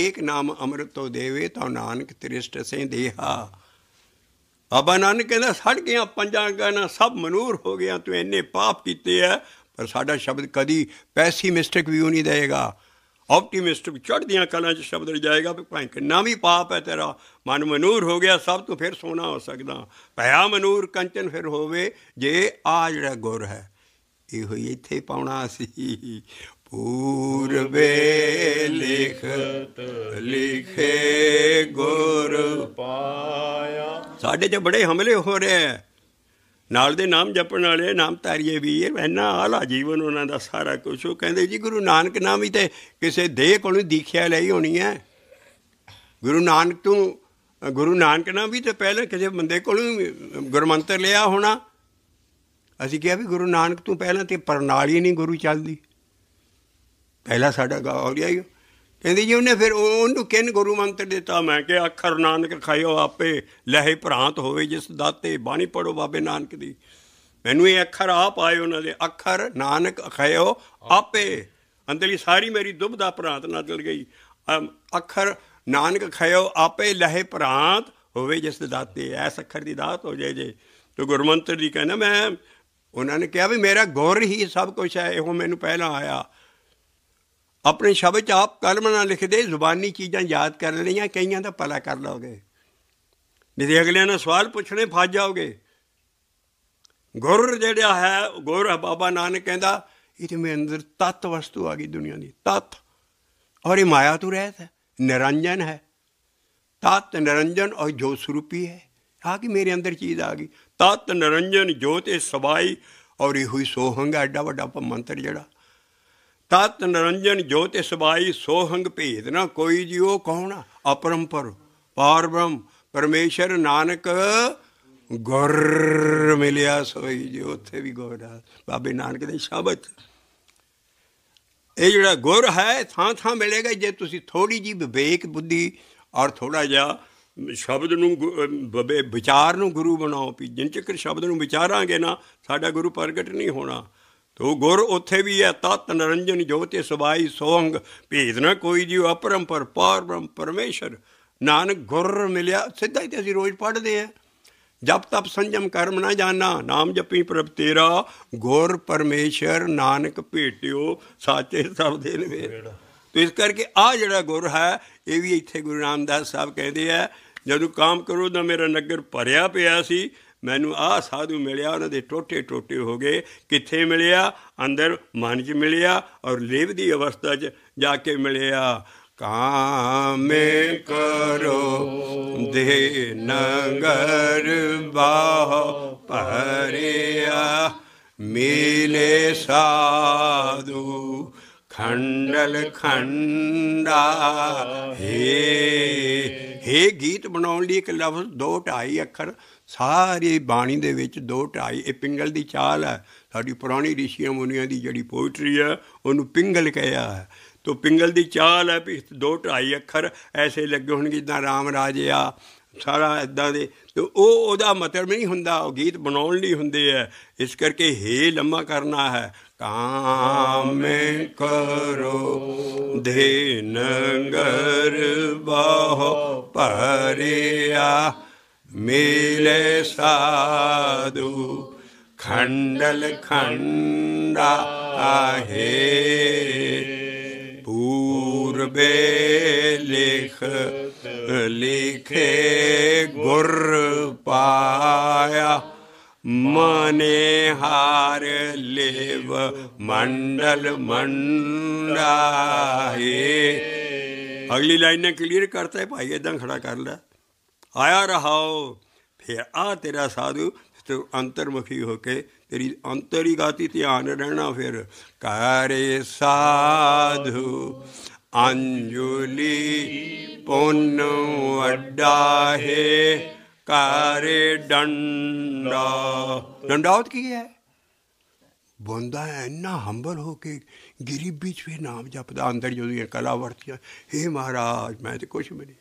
S1: ਏਕ ਨਾਮ ਅਮਰਤੋ ਦੇਵੇ ਤਉ ਨਾਨਕ ਤ੍ਰਿਸ਼ਟ ਸੇ ਦੇਹਾ ਅਬਾ ਨਾਨਕ ਕਹਿੰਦਾ ਸੜ ਗਿਆ ਪੰਜਾਂ ਗਾਣਾ ਸਭ ਮਨੂਰ ਹੋ ਗਿਆ ਤੂੰ ਇੰਨੇ ਪਾਪ ਕੀਤੇ ਆ ਪਰ ਸਾਡਾ ਸ਼ਬਦ ਕਦੀ ਪੈਸੀਮਿਸਟਿਕ ਵਿਊ ਨਹੀਂ ਦੇਗਾ ਆਪਟੀਮਿਸਟਿਕ ਚੜ੍ਹਦੀਆਂ ਕਲਾਂ 'ਚ ਸ਼ਬਦ ਜਾਏਗਾ ਭਾਂ ਭਾਵੇਂ ਕਿੰਨਾ ਵੀ ਪਾਪ ਹੈ ਤੇਰਾ ਮਨ ਮਨੂਰ ਹੋ ਗਿਆ ਸਭ ਤੋਂ ਫਿਰ ਸੋਨਾ ਹੋ ਸਕਦਾ ਭਇਆ ਮਨੂਰ ਕੰਚਨ ਫਿਰ ਹੋਵੇ ਜੇ ਆ ਜਿਹੜਾ ਗੁਰ ਹੈ ਇਹੋ ਹੀ ਇੱਥੇ ਪਾਉਣਾ ਸੀ ਪੂਰਵੇ ਲਿਖਤ ਲਿਖੇ ਗੁਰ ਪਾਇਆ ਸਾਡੇ 'ਚ ਬੜੇ ਹਮਲੇ ਹੋ ਰਹੇ ਨਾਲ ਦੇ ਨਾਮ ਜਪਣ ਵਾਲੇ ਨਾਮ ਧਾਰੀਏ ਵੀਰ ਐਨਾ ਆਲਾ ਜੀਵਨ ਉਹਨਾਂ ਦਾ ਸਾਰਾ ਕੁਝ ਉਹ ਕਹਿੰਦੇ ਜੀ ਗੁਰੂ ਨਾਨਕ ਨਾਮ ਹੀ ਤੇ ਕਿਸੇ ਦੇਹ ਕੋਲੋਂ ਦੀਖਿਆ ਲਈ ਹੋਣੀ ਹੈ ਗੁਰੂ ਨਾਨਕ ਤੋਂ ਗੁਰੂ ਨਾਨਕ ਨਾਮ ਵੀ ਤੇ ਪਹਿਲਾਂ ਕਿਸੇ ਬੰਦੇ ਕੋਲੋਂ ਗੁਰਮੰਤਰ ਲਿਆ ਹੋਣਾ ਅਸੀਂ ਕਿਹਾ ਵੀ ਗੁਰੂ ਨਾਨਕ ਤੋਂ ਪਹਿਲਾਂ ਤੇ ਪ੍ਰਣਾਲੀ ਨਹੀਂ ਗੁਰੂ ਚੱਲਦੀ ਪਹਿਲਾਂ ਸਾਡਾ ਗਾਉਂਦੀ ਹੀ ਕਹਿੰਦੀ ਜੀ ਉਹਨੇ ਫਿਰ ਉਹਨੂੰ ਕਿੰਨ ਗੁਰੂ ਮੰਤਰ ਦਿੱਤਾ ਮੈਂ ਕਿ ਅਖਰ ਨਾਨਕ ਖਾਇਓ ਆਪੇ ਲਹਿ ਭ੍ਰਾਂਤ ਹੋਵੇ ਜਿਸ ਦਾਤੇ ਬਾਣੀ ਪੜੋ ਬਾਬੇ ਨਾਨਕ ਦੀ ਮੈਨੂੰ ਇਹ ਅਖਰ ਆਪ ਆਏ ਉਹਨਾਂ ਦੇ ਅਖਰ ਨਾਨਕ ਖਾਇਓ ਆਪੇ ਅੰਦਰਲੀ ਸਾਰੀ ਮੇਰੀ ਦੁਬਦਾ ਭ੍ਰਾਂਤ ਨਾਲ ਚਲ ਗਈ ਅਖਰ ਨਾਨਕ ਖਾਇਓ ਆਪੇ ਲਹਿ ਭ੍ਰਾਂਤ ਹੋਵੇ ਜਿਸ ਦਾਤੇ ਐਸ ਅਖਰ ਦੀ ਦਾਤ ਹੋ ਜਾਏ ਜੇ ਤੇ ਗੁਰਮੰਤਰ ਜੀ ਕਹਿੰਦਾ ਮੈਂ ਉਹਨਾਂ ਨੇ ਕਿਹਾ ਵੀ ਮੇਰਾ ਗੁਰ ਹੀ ਸਭ ਕੁਝ ਹੈ ਇਹੋ ਮੈਨੂੰ ਪਹਿਲਾਂ ਆਇਆ ਆਪਣੇ ਸ਼ਬਦ ਚ ਆਪ ਕਲਮ ਨਾਲ ਲਿਖਦੇ ਜ਼ੁਬਾਨੀ ਚੀਜ਼ਾਂ ਯਾਦ ਕਰ ਲੈਣੀਆਂ ਕਈਆਂ ਦਾ ਪਲਾ ਕਰ ਲਓਗੇ ਨਹੀਂ ਤੇ ਅਗਲਿਆਂ ਨੂੰ ਸਵਾਲ ਪੁੱਛਣੇ ਫਸ ਜਾਓਗੇ ਗੁਰ ਜਿਹੜਾ ਹੈ ਗੁਰ ਬਾਬਾ ਨਾਨਕ ਕਹਿੰਦਾ ਇਹਦੇ ਮੇ ਅੰਦਰ ਤਤ ਵਸਤੂ ਆ ਗਈ ਦੁਨੀਆ ਦੀ ਤਤ ਔਰ ਇਹ ਮਾਇਆ ਤੋਂ ਰਹਿਤ ਹੈ ਨਿਰੰਜਨ ਹੈ ਤਤ ਨਿਰੰਜਨ ਔਰ ਜੋ ਸਰੂਪੀ ਹੈ ਆ ਕਿ ਮੇਰੇ ਅੰਦਰ ਚੀਜ਼ ਆ ਗਈ ਤਤ ਨਿਰੰਜਨ ਜੋਤ ਸਬਾਈ ਔਰ ਇਹ ਹੋਈ ਸੋਹੰਗਾ ਐਡਾ ਵੱਡਾ ਮੰਤਰ ਜਿਹੜਾ ਤਤ ਨਰੰਜਨ ਜੋਤਿ ਸਬਾਈ ਸੋਹੰਗ ਭੇਦ ਨਾ ਕੋਈ ਜੀ ਉਹ ਕੌਣ ਅਪਰੰਪਰ ਪਾਰ ਬ੍ਰਹਮ ਪਰਮੇਸ਼ਰ ਨਾਨਕ ਗੁਰ ਮਿਲਿਆ ਸੋਈ ਜੀ ਉੱਥੇ ਵੀ ਗੁਰ ਬਾਬੇ ਨਾਨਕ ਦੇ ਸ਼ਬਦ ਇਹ ਜਿਹੜਾ ਗੁਰ ਹੈ ਥਾਂ ਥਾਂ ਮਿਲੇਗਾ ਜੇ ਤੁਸੀਂ ਥੋੜੀ ਜੀ ਵਿਵੇਕ ਬੁੱਧੀ ਔਰ ਥੋੜਾ ਜਿਹਾ ਸ਼ਬਦ ਨੂੰ ਬਬੇ ਵਿਚਾਰ ਨੂੰ ਗੁਰੂ ਬਣਾਓ ਵੀ ਜਿੰਨ ਚਿਰ ਸ਼ਬਦ ਨੂੰ ਵਿਚਾਰਾਂਗੇ ਨਾ ਸਾਡਾ ਗੁਰੂ ਪ੍ਰਗਟ ਨਹੀਂ ਹੋਣਾ ਤੋ ਗੁਰ ਉੱਥੇ ਵੀ ਹੈ ਤਤ ਨਰੰਜਨ ਜੋਤੇ ਸਵਾਈ ਸੋਹੰਗ ਭੇਦ ਨਾ ਕੋਈ ਜੀਵ ਅਪਰੰਪਰ ਪਾਰ ਬ੍ਰਹਮ ਪਰਮੇਸ਼ਰ ਨਾਨਕ ਗੁਰ ਮਿਲਿਆ ਸਿੱਧਾ ਹੀ ਤੇ ਅਸੀਂ ਰੋਜ਼ ਪੜ੍ਹਦੇ ਆ ਜਪ ਤਪ ਸੰਜਮ ਕਰਮ ਨਾ ਜਾਣਾ ਨਾਮ ਜਪੀ ਪ੍ਰਭ ਤੇਰਾ ਗੁਰ ਪਰਮੇਸ਼ਰ ਨਾਨਕ ਭੇਟਿਓ ਸਾਚੇ ਸਭ ਦੇ ਨਵੇੜ ਤੋ ਇਸ ਕਰਕੇ ਆ ਜਿਹੜਾ ਗੁਰ ਹੈ ਇਹ ਵੀ ਇੱਥੇ ਗੁਰੂ ਰਾਮਦਾਸ ਸਾਹਿਬ ਕਹਿੰਦੇ ਆ ਜਦੋਂ ਕਾਮ ਕਰੋ ਦਾ ਮੇਰਾ ਨਗਰ ਭਰਿਆ ਪਿਆ ਸੀ ਮੈਨੂੰ ਆ ਸਾਧੂ ਮਿਲਿਆ ਉਹਨਾਂ ਦੇ ਟੋਟੇ ਟੋਟੇ ਹੋ ਗਏ ਕਿੱਥੇ ਮਿਲਿਆ ਅੰਦਰ ਮਨ 'ਚ ਮਿਲਿਆ ਔਰ ਲੇਵ ਦੀ ਅਵਸਥਾ 'ਚ ਜਾ ਕੇ ਮਿਲਿਆ ਕਾਮੇ ਕਰੋ ਦੇ ਨਗਰ ਬਾਹ ਪਰਿਆ ਮਿਲੇ ਸਾਧੂ ਖੰਡਲ ਖੰਡਾ ਹੇ ਹੇ ਗੀਤ ਬਣਾਉਣ ਲਈ ਇੱਕ ਲਫ਼ਜ਼ ਦੋ ਢਾਈ ਅੱਖਰ ਸਾਰੀ ਬਾਣੀ ਦੇ ਵਿੱਚ ਦੋ ਢਾਈ ਇਹ ਪਿੰਗਲ ਦੀ ਚਾਲ ਹੈ ਸਾਡੀ ਪੁਰਾਣੀ ਰਿਸ਼ੀਆਂ ਮੁਨੀਆਂ ਦੀ ਜਿਹੜੀ ਪੋਇਟਰੀ ਹੈ ਉਹਨੂੰ ਪਿੰਗਲ ਕਹਿਆ ਹੈ ਤੋਂ ਪਿੰਗਲ ਦੀ ਚਾਲ ਹੈ ਵੀ ਦੋ ਢਾਈ ਅੱਖਰ ਐਸੇ ਲੱਗੇ ਹੋਣਗੇ ਜਿੱਦਾਂ ਰਾਮ ਆ ਸਾਰਾ ਇਦਾਂ ਦੇ ਤੇ ਉਹ ਉਹਦਾ ਮਤਲਬ ਨਹੀਂ ਹੁੰਦਾ ਉਹ ਗੀਤ ਬਣਾਉਣ ਲਈ ਹੁੰਦੇ ਆ ਇਸ ਕਰਕੇ ਹੇ ਲੰਮਾ ਕਰਨਾ ਹੈ ਕਾਮੇ ਕਰੋ ਦੇ ਨੰਗਰ ਬਾਹ ਪਰਿਆ ਮਿਲੇ ਸਾਧੂ ਖੰਡਲ ਖੰਡਾ ਹੈ ਪੂਰਬੇ ਲਿਖ ਲਿਖੇ ਗੁਰ ਪਾਇਆ ਮਨੇ ਹਾਰ ਲੇਵ ਮੰਡਲ ਮੰਡਾ ਹੈ ਅਗਲੀ ਲਾਈਨ ਨੇ ਕਲੀਅਰ ਕਰਤਾ ਹੈ ਭਾਈ ਇਦਾਂ ਖੜਾ ਕਰ ਲੈ ਆਇਆ ਰਹਾਓ ਫਿਰ ਆ ਤੇਰਾ ਸਾਧੂ ਤੂੰ ਅੰਤਰਮੁਖੀ ਹੋ ਕੇ ਤੇਰੀ ਅੰਤਰੀ ਗਾਤੀ ਧਿਆਨ ਰਹਿਣਾ ਫਿਰ ਕਰੇ ਸਾਧੂ ਅੰਜੁਲੀ ਪੁੰਨ ਵੱਡਾ ਹੈ ਕਰੇ ਡੰਡਾ ਡੰਡਾਉਤ ਕੀ ਹੈ ਬੰਦਾ ਇੰਨਾ ਹੰਬਲ ਹੋ ਕੇ ਗਰੀਬੀ ਚ ਵੀ ਨਾਮ ਜਪਦਾ ਅੰਦਰ ਜੋ ਇਹ ਕਲਾ ਵਰਤੀਆਂ ਏ ਮਹਾਰਾਜ ਮੈਂ ਤੇ ਕੁਛ ਵੀ ਨਹੀਂ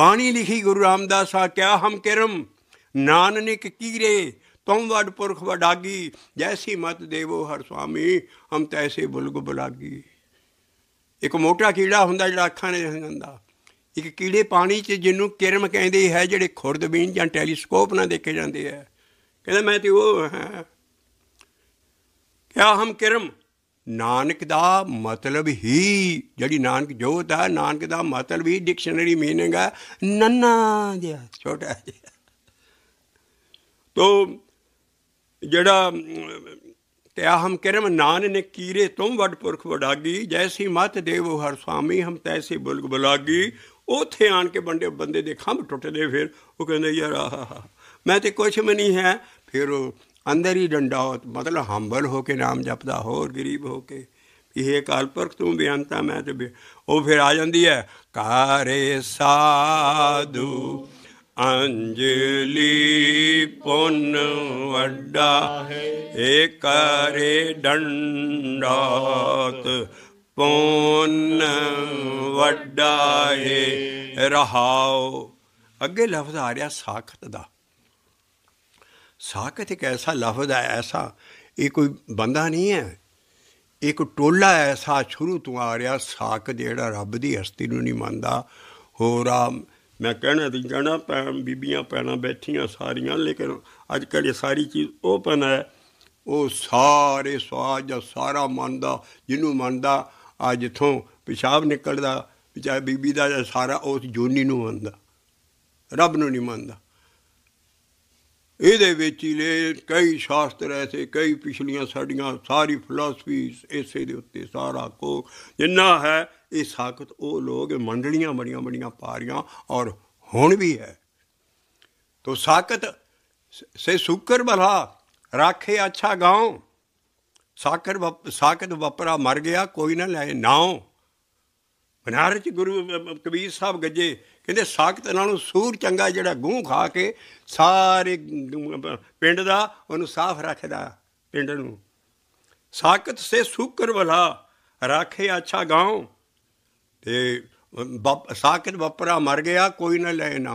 S1: ਬਾਣੀ ਲਿਖੀ ਗੁਰੂ ਰਾਮਦਾਸ ਆ ਕਿਆ ਹਮ ਕਿਰਮ ਨਾਨਨਿਕ ਕੀਰੇ ਤੁਮ ਵਡ ਪੁਰਖ ਵਡਾਗੀ ਜੈਸੀ ਮਤ ਦੇਵੋ ਹਰ ਸੁਆਮੀ ਹਮ ਤੈਸੇ ਬੁਲਗ ਬੁਲਾਗੀ ਇੱਕ ਮੋਟਾ ਕੀੜਾ ਹੁੰਦਾ ਜਿਹੜਾ ਅੱਖਾਂ ਨੇ ਜੰਗੰਦਾ ਇੱਕ ਕੀੜੇ ਪਾਣੀ 'ਚ ਜਿਹਨੂੰ ਕਿਰਮ ਕਹਿੰਦੇ ਹੈ ਜਿਹੜੇ ਖੁਰਦਬੀਨ ਜਾਂ ਟੈਲੀਸਕੋਪ ਨਾਲ ਦੇਖੇ ਜਾਂਦੇ ਹੈ ਕਹਿੰਦਾ ਮੈਂ ਤੇ ਉਹ ਹਾਂ ਕਿਆ ਹਮ ਕਿਰਮ ਨਾਨਕ ਦਾ ਮਤਲਬ ਹੀ ਜਿਹੜੀ ਨਾਨਕ ਜੋਤ ਹੈ ਨਾਨਕ ਦਾ ਮਤਲਬ ਹੀ ਡਿਕਸ਼ਨਰੀ ਮੀਨਿੰਗ ਹੈ ਨੰਨਾ ਜਿਹਾ ਛੋਟਾ ਜਿਹਾ ਤੋਂ ਜਿਹੜਾ ਤਿਆ ਹਮ ਕਰਮ ਨਾਨ ਨੇ ਕੀਰੇ ਤੁਮ ਵੱਡ ਪੁਰਖ ਵਡਾਗੀ ਜੈਸੀ ਮਤ ਦੇਵੋ ਹਰ ਸਵਾਮੀ ਹਮ ਤੈਸੀ ਬੁਲਗ ਬੁਲਾਗੀ ਉਥੇ ਆਣ ਕੇ ਬੰਦੇ ਬੰਦੇ ਦੇ ਖੰਭ ਟੁੱਟਦੇ ਫਿਰ ਉਹ ਕਹਿੰਦੇ ਯਾਰ ਆਹ ਮੈਂ ਤੇ ਕੁਛ ਵੀ ਨਹੀਂ ਹੈ ਫਿਰ ਉਹ ਅੰਦਰ ਹੀ ਡੰਡਾਉਤ ਮਤਲਬ ਹੰਬਲ ਹੋ ਕੇ ਨਾਮ ਜਪਦਾ ਹੋਰ ਗਰੀਬ ਹੋ ਕੇ ਇਹ ਕਾਲਪਰਖ ਤੂੰ ਬਿਆਨਤਾ ਮੈਂ ਤੇ ਉਹ ਫਿਰ ਆ ਜਾਂਦੀ ਹੈ ਕਾਰੇ ਸਾਧੂ ਅੰਜਲੀ ਪੁੰਨ ਵੱਡਾ ਹੈ ਏ ਕਾਰੇ ਡੰਡਾਤ ਪੁੰਨ ਵੱਡਾ ਹੈ ਰਹਾਓ ਅੱਗੇ ਲਫ਼ਜ਼ ਆ ਰਿਹਾ ਸਾਖਤ ਦਾ ਸਾਕਤ ਇੱਕ ਐਸਾ ਲਫ਼ਜ਼ ਹੈ ਐਸਾ ਇਹ ਕੋਈ ਬੰਦਾ ਨਹੀਂ ਹੈ ਇੱਕ ਟੋਲਾ ਐਸਾ ਸ਼ੁਰੂ ਤੋਂ ਆ ਰਿਹਾ ਸਾਕ ਜਿਹੜਾ ਰੱਬ ਦੀ ਹਸਤੀ ਨੂੰ ਨਹੀਂ ਮੰਨਦਾ ਹੋਰ ਆ ਮੈਂ ਕਹਿਣਾ ਦੀ ਜਣਾ ਪੈਣ ਬੀਬੀਆਂ ਪੈਣਾ ਬੈਠੀਆਂ ਸਾਰੀਆਂ ਲੇਕਿਨ ਅੱਜ ਕੱਲ੍ਹ ਇਹ ਸਾਰੀ ਚੀਜ਼ ਓਪਨ ਹੈ ਉਹ ਸਾਰੇ ਸਵਾਜ ਸਾਰਾ ਮੰਨਦਾ ਜਿਹਨੂੰ ਮੰਨਦਾ ਅੱਜ ਤੋਂ ਪਿਸ਼ਾਬ ਨਿਕਲਦਾ ਵਿਚਾਰ ਬੀਬੀ ਦਾ ਸਾਰਾ ਉਸ ਜੋਨੀ ਨੂੰ ਮੰਨਦਾ ਰੱਬ ਨੂੰ ਨਹੀਂ ਮੰਨਦਾ ਇਹਦੇ ਵਿੱਚ ਹੀ ਲੈ ਕਈ ਸ਼ਾਸਤਰ ਐਸੇ ਕਈ ਪਿਛਲੀਆਂ ਸਾਡੀਆਂ ਸਾਰੀ ਫਿਲਾਸਫੀਜ਼ ਇਸੇ ਦੇ ਉੱਤੇ ਸਾਰਾ ਕੋ ਜਿੰਨਾ ਹੈ ਇਹ ਸਾਖਤ ਉਹ ਲੋਕ ਮੰਡਲੀਆਂ ਬੜੀਆਂ ਬੜੀਆਂ ਪਾਰੀਆਂ ਔਰ ਹੁਣ ਵੀ ਹੈ ਤੋ ਸਾਖਤ ਸੇ ਸੁਕਰ ਬਲਾ ਰਾਖੇ ਅੱਛਾ گاؤں ਸਾਕਰ ਸਾਖਤ ਵਪਰਾ ਮਰ ਗਿਆ ਕੋਈ ਨਾ ਲੈ ਨਾਉ ਬਨਾਰਸ ਗੁਰੂ ਕਬੀਰ ਸਾਹਿਬ ਗੱਜੇ ਕਹਿੰਦੇ ਸਾਖਤ ਨਾਲੋਂ ਸੂਰ ਚੰਗਾ ਜਿਹੜਾ ਗੂੰ ਖਾ ਕੇ ਸਾਰੇ ਪਿੰਡ ਦਾ ਉਹਨੂੰ ਸਾਫ਼ ਰੱਖਦਾ ਪਿੰਡ ਨੂੰ ਸਾਖਤ ਸੇ ਸੂਕਰ ਵਲਾ ਰੱਖੇ ਅੱਛਾ گاਉ ਤੇ ਸਾਖਤ ਵਪਰਾ ਮਰ ਗਿਆ ਕੋਈ ਨਾ ਲੈ ਨਾ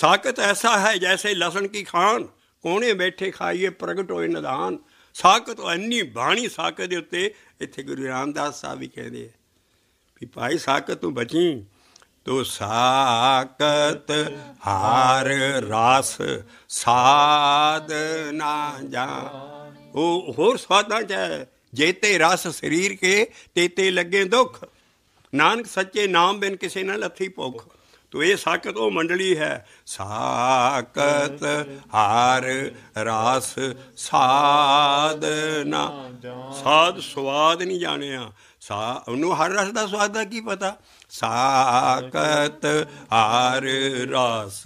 S1: ਸਾਖਤ ਐਸਾ ਹੈ ਜੈਸੇ ਲਸਣ ਕੀ ਖਾਨ ਕੋਨੇ ਬੈਠੇ ਖਾਈਏ ਪ੍ਰਗਟ ਹੋਏ ਨਿਦਾਨ ਸਾਖਤ ਅੰਨੀ ਬਾਣੀ ਸਾਖਤ ਦੇ ਉੱਤੇ ਇੱਥੇ ਗੁਰੂ ਰਾਮਦਾਸ ਸਾਹਿਬ ਵੀ ਕਹਿੰਦੇ ਆ ਕਿ ਭਾਈ ਸਾਕਤ तू ਬਚੀ तो ਸਾਕਤ ਹਾਰ ਰਾਸ ਸਾਦ ਨਾ ਜਾ ਉਹ ਹੋਰ ਸਾਧਾ ਜੈ ਜੇਤੇ ਰਸ ਸਰੀਰ ਕੇ ਤੇਤੇ ਲੱਗੇ ਦੁੱਖ ਨਾਨਕ ਸੱਚੇ ਨਾਮ ਬਿਨ ਕਿਸੇ ਨਾਲ ਲੱਥੀ ਭੁੱਖ ਤੋ ਇਹ ਸਾਕਤ ਉਹ ਮੰਡਲੀ ਹੈ ਸਾਕਤ ਹਾਰ ਰਾਸ ਸਾਧਨਾ ਸਾਧ ਸਵਾਦ ਨਹੀਂ ਜਾਣਿਆ ਸਾ ਉਹਨੂੰ ਹਰ ਰਸ ਦਾ ਸਵਾਦ ਦਾ ਕੀ ਪਤਾ ਸਾਕਤ ਹਰ ਰਸ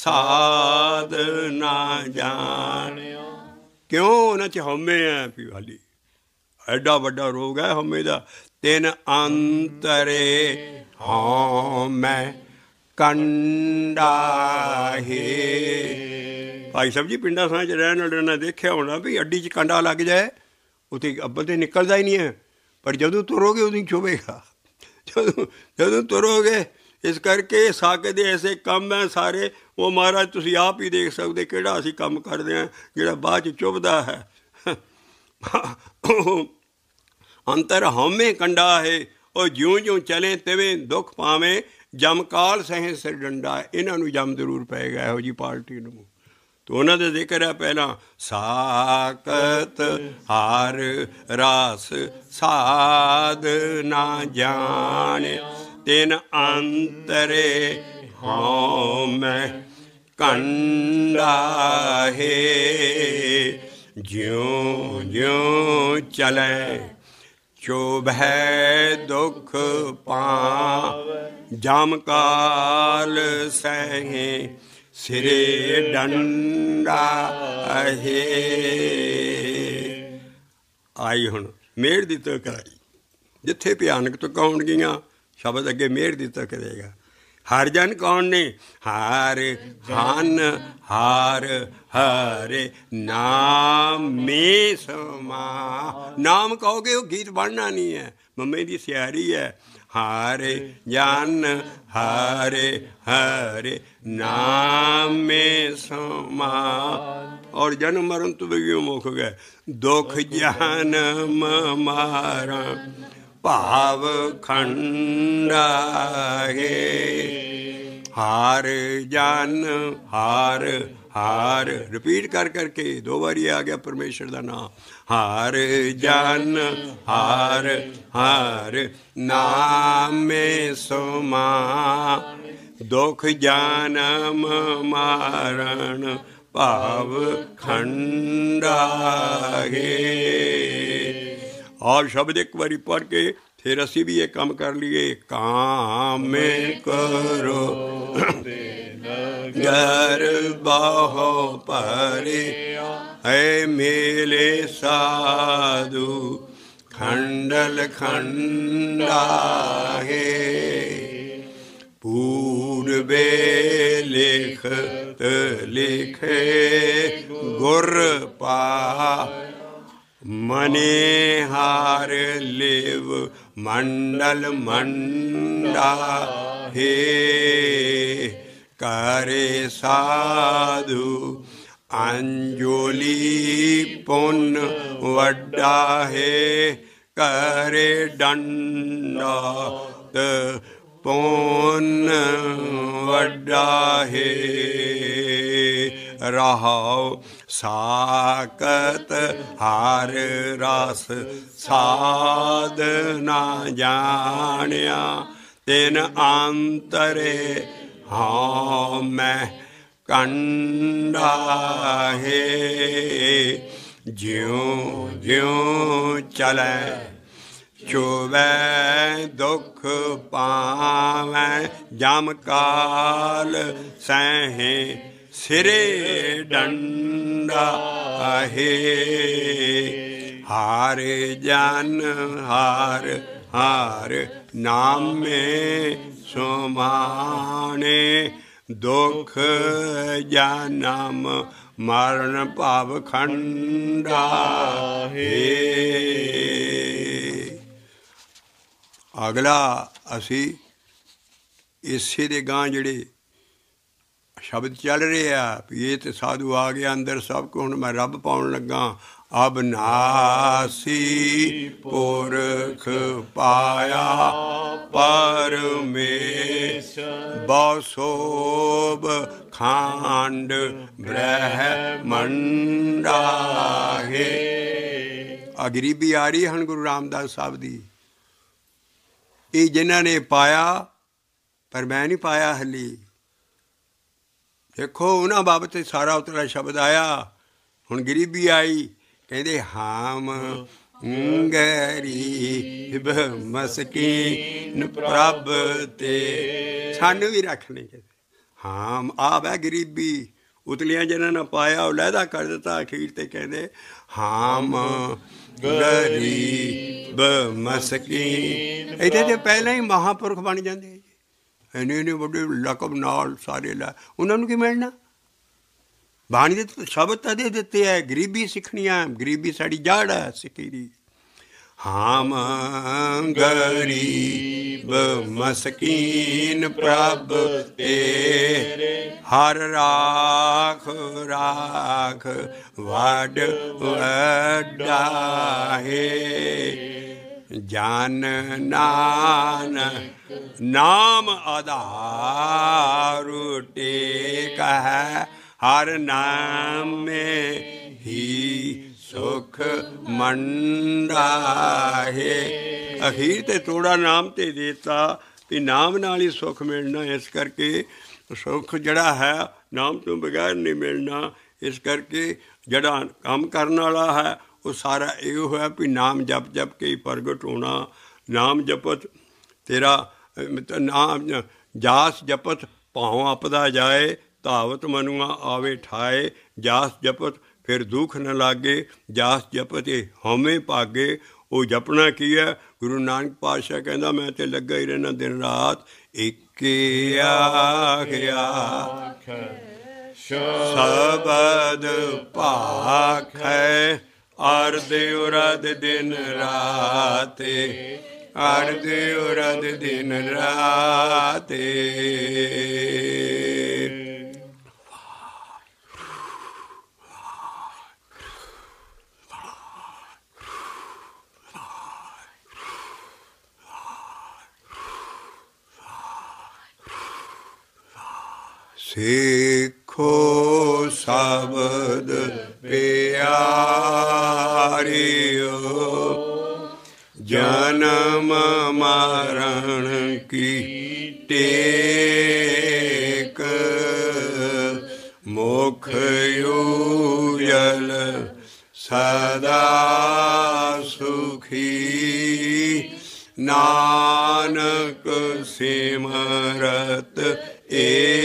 S1: ਸਾਦ ਨਾ ਜਾਣਿਓ ਕਿਉਂ ਉਹਨਾਂ ਚ ਹਉਮੈ ਆ ਪਿਵਾਲੀ ਐਡਾ ਵੱਡਾ ਰੋਗ ਹੈ ਹਮੇ ਦਾ ਤਿੰਨ ਅੰਤਰੇ ਹਮੇ ਕੰਡਾ ਹੈ ਭਾਈ ਸਾਹਿਬ ਜੀ ਪਿੰਡਾਂ ਚ ਰਹਿਣ ਵਾਲਿਆਂ ਨੇ ਦੇਖਿਆ ਹੋਣਾ ਵੀ ਅੱਡੀ 'ਚ ਕੰਡਾ ਲੱਗ ਜਾਏ ਉਥੇ ਅੱਬਲ ਤੇ ਨਿਕਲਦਾ ਹੀ ਨਹੀਂ ਹੈ ਪਰ ਜਦੋਂ ਤੁਰੋਗੇ ਉਦੋਂ ਛੋਵੇਗਾ ਜਦੋਂ ਜਦੋਂ ਤੁਰੋਗੇ ਇਸ ਕਰਕੇ ਸਾਕੇ ਦੇ ਐਸੇ ਕੰਮ ਹੈ ਸਾਰੇ ਉਹ ਮਹਾਰਾਜ ਤੁਸੀਂ ਆਪ ਹੀ ਦੇਖ ਸਕਦੇ ਕਿਹੜਾ ਅਸੀਂ ਕੰਮ ਕਰਦੇ ਆ ਜਿਹੜਾ ਬਾਅਦ ਚ ਚੁਬਦਾ ਹੈ ਅੰਤਰ ਹਉਮੈ ਕੰਡਾ ਹੈ ਉਹ ਜਿਉਂ ਜਿਉਂ ਚਲੇ ਤਵੇਂ ਦੁੱਖ ਪਾਵੇਂ ਜਮਕਾਲ ਸਹੇ ਸਿਰ ਡੰਡਾ ਇਹਨਾਂ ਨੂੰ ਜਮ ਜ਼ਰੂਰ ਪਏਗਾ ਇਹੋ ਜੀ ਪਾਰਟੀ ਨੂੰ ਤੇ ਉਹਨਾਂ ਦੇ ਜ਼ਿਕਰ ਆ ਪਹਿਲਾਂ ਸਾਕਤ ਹਾਰ ਰਾਸ ਸਾਦ ਨਾ ਜਾਣ ਤਿਨ ਅੰਤਰੇ ਹਉ ਮੈਂ ਕੰਡਾ ਹੈ ਜਿਉ ਜਿਉ ਚਲੇ ਚੋਭੈ ਦੁਖ ਪਾਵ ਜਮ ਕਾਲ ਸਹੇ ਸਿਰੇ ਡੰਡਾ ਅਹੇ ਆਈ ਹੁਣ ਮੇਰ ਦੀ ਤੋ ਕਰਾਈ ਜਿੱਥੇ ਭਿਆਨਕ ਤੋਂ ਕੌਣ ਗਈਆਂ ਸ਼ਬਦ ਅੱਗੇ ਮੇਰ ਦੀ ਤੋ ਕਰੇਗਾ ਹਰ ਜਨ ਕੌਣ ਨੇ ਹਾਰ ਹਨ ਹਾਰ ਹਰੇ ਨਾਮ ਮੇ ਸਮਾ ਨਾਮ ਕਹੋਗੇ ਉਹ ਗੀਤ ਬਣਨਾ ਨਹੀਂ ਹੈ ਮੰਮੇ ਦੀ ਸਿਆਰੀ ਹੈ ਹਾਰੇ ਜਨ ਹਾਰੇ ਹਾਰੇ ਨਾਮੇ ਸਮਾ ਔਰ ਜਨਮ ਮਰਨ ਤੋਂ ਕਿਉ ਮੁਖ ਗਏ ਦੁਖ ਜਨਮ ਮਾਰਾ ਭਾਵ ਖੰਡਾਗੇ ਹਾਰ ਜਨ ਹਾਰ ਹਾਰ ਰਿਪੀਟ ਕਰ ਕਰਕੇ ਦੋ ਵਾਰੀ ਆ ਗਿਆ ਪਰਮੇਸ਼ਰ ਦਾ ਨਾਮ ਹਰ ਜਨ ਹਰ ਹਰ ਨਾਮੇ ਸੁਮਾ ਦੁਖ ਜਨਮ ਮਾਰਨ ਭਾਵ ਹੈ ਆ ਸ਼ਬਦ ਇੱਕ ਵਾਰੀ ਪੜ ਕੇ ਫਿਰ ਅਸੀਂ ਵੀ ਇਹ ਕੰਮ ਕਰ ਲਈਏ ਕਾਮੇ ਕਰੋ ਗਰ ਬਾਹੋ ਪਰੇ ਹੈ ਮੇਲੇ ਸਾਧੂ ਖੰਡਲ ਖੰਡਾ ਹੈ ਪੂਰਬੇ ਲਿਖਤ ਲਿਖੇ ਗੁਰ ਪਾ ਮਨੇ ਹਾਰ ਲੇਵ ਮੰਡਲ ਮੰਡਾ ਹੇ ਕਰੇ ਸਾਧੂ ਅੰਜੋਲੀ ਪੁੰਨ ਵੱਡਾ ਹੈ ਕਰੇ ਡੰਡਾਤ ਪੁੰਨ ਵੱਡਾ ਹੈ ਰਹਾਉ ਸਾਕਤ ਹਰ ਰਸ ਸਾਧ ਨਾ ਜਾਣਿਆ ਤਿਨ ਅੰਤਰੇ ਹਾ ਮੈਂ ਕੰਡਾ ਹੈ ਜਿਉ ਜਿਉ ਚਲੇ ਚੁਵੇ ਦੁਖ ਪਾਵੇ ਜਮ ਕਾਲ ਸਹਿ ਸਿਰੇ ਡੰਡਾ ਹੈ ਹਾਰ ਜਨ ਹਾਰ ਹਾਰ ਨਾਮੇ ਸੁਮਾਣੇ ਦੁਖ ਜਨਮ ਮਰਨ ਭਾਵ ਖੰਡਾ ਹੈ ਅਗਲਾ ਅਸੀਂ ਇਸੇ ਦੇ ਗਾਂ ਜਿਹੜੇ ਸ਼ਬਦ ਚੱਲ ਰਿਹਾ ਵੀ ਇਹ ਤੇ ਸਾਧੂ ਆ ਗਿਆ ਅੰਦਰ ਸਭ ਕੋ ਹੁਣ ਮੈਂ ਰੱਬ ਪਾਉਣ ਲੱਗਾ ਅਬ ਨਾਸੀ ਪੁਰਖ ਪਾਇਆ ਪਰਮੇਸ਼ਰ ਬਸੋਬ ਖਾਂਡ ਬ੍ਰਹ ਮੰਡਾਹੇ ਅਗਰੀ ਵੀ ਆ ਰਹੀ ਹਨ ਗੁਰੂ ਰਾਮਦਾਸ ਸਾਹਿਬ ਦੀ ਇਹ ਜਿਨ੍ਹਾਂ ਨੇ ਪਾਇਆ ਪਰ ਮੈਂ ਨਹੀਂ ਪਾਇਆ ਹਲੀ ਦੇਖੋ ਉਹਨਾਂ ਬਾਬਤ ਸਾਰਾ ਉਤਲਾ ਸ਼ਬਦ ਆਇਆ ਹੁਣ ਗਰੀਬੀ ਆਈ ਕਹਿੰਦੇ ਹਾਮ ਮਸਕੀ ਨ ਪ੍ਰਭ ਤੇ ਛੰਨ ਵੀ ਰੱਖ ਲੈ ਹਾਮ ਆਵੇ ਗਰੀਬੀ ਉਤਲੀਆਂ ਜਿਹਨਾਂ ਨੇ ਪਾਇਆ ਉਹ ਲਹਿਦਾ ਕਰ ਦਿੱਤਾ ਅਖੀਰ ਤੇ ਕਹਿੰਦੇ ਹਾਮ ਬ ਮਸਕੀ ਇਹਦੇ ਤੇ ਪਹਿਲਾਂ ਹੀ ਮਹਾਪੁਰਖ ਬਣ ਜਾਂਦੇ ਇੰਨੇ ਨੇ ਵੱਡੇ ਲਕਬ ਨਾਲ ਸਾਰੇ ਲੈ ਉਹਨਾਂ ਨੂੰ ਕੀ ਮਿਲਣਾ ਬਾਣੀ ਦੇ ਸ਼ਬਦ ਤਾਂ ਦੇ ਦਿੱਤੇ ਹੈ ਗਰੀਬੀ ਸਿੱਖਣੀ ਗਰੀਬੀ ਸਾਡੀ ਜੜ ਹੈ ਸਿੱਖੀ ਦੀ ਗਰੀਬ ਮਸਕੀਨ ਪ੍ਰਭ ਤੇ ਹਰ ਰਾਖ ਰਾਖ ਵਡਾ ਹੈ ਜਾਨ ਨਾਨ ਨਾਮ ਆਧਾਰੂ ਟੇਕ ਹੈ ਹਰ ਨਾਮ ਮੇ ਹੀ ਸੁਖ ਮੰਡਾਹੇ ਅਖੀਰ ਤੇ ਥੋੜਾ ਨਾਮ ਤੇ ਦੇਤਾ ਵੀ ਨਾਮ ਨਾਲ ਹੀ ਸੁਖ ਮਿਲਣਾ ਇਸ ਕਰਕੇ ਸੁਖ ਜਿਹੜਾ ਹੈ ਨਾਮ ਤੋਂ ਬਗੈਰ ਨਹੀਂ ਮਿਲਣਾ ਇਸ ਕਰਕੇ ਜਿਹੜਾ ਕੰਮ ਕਰਨ ਵਾਲਾ ਹੈ ਉਹ ਸਾਰਾ ਇਹ ਹੋਇਆ ਵੀ ਨਾਮ ਜਪ ਜਪ ਕੇ ਹੀ ਪ੍ਰਗਟ ਹੋਣਾ ਨਾਮ ਜਪਤ ਤੇਰਾ ਨਾਮ ਜਾਸ ਜਪਤ ਭਾਉ ਆਪਦਾ ਜਾਏ ਧਾਵਤ ਮਨੁਆ ਆਵੇ ਠਾਏ ਜਾਸ ਜਪਤ ਫਿਰ ਦੁੱਖ ਨ ਲਾਗੇ ਜਾਸ ਜਪਤ ਇਹ ਹਉਮੈ ਭਾਗੇ ਉਹ ਜਪਣਾ ਕੀ ਹੈ ਗੁਰੂ ਨਾਨਕ ਪਾਤਸ਼ਾਹ ਕਹਿੰਦਾ ਮੈਂ ਤੇ ਲੱਗਾ ਹੀ ਰਹਿਣਾ ਦਿਨ ਰਾਤ ਇੱਕੇ ਆਖਿਆ ਸ਼ਬਦ ਪਾਖੇ ਅਰਧ ਉਰਦ ਦਿਨ ਰਾਤੇ ਅਰਧ ਉਰਦ ਦਿਨ ਰਾਤੇ ਸੇ ਰੱਖੋ ਸਬਦ ਪਿਆਰਿਓ ਜਨਮ ਮਰਨ ਕੀ ਟੇਕ ਮੁਖ ਯੂਜਲ ਸਦਾ ਸੁਖੀ ਨਾਨਕ ਸਿਮਰਤ ਏ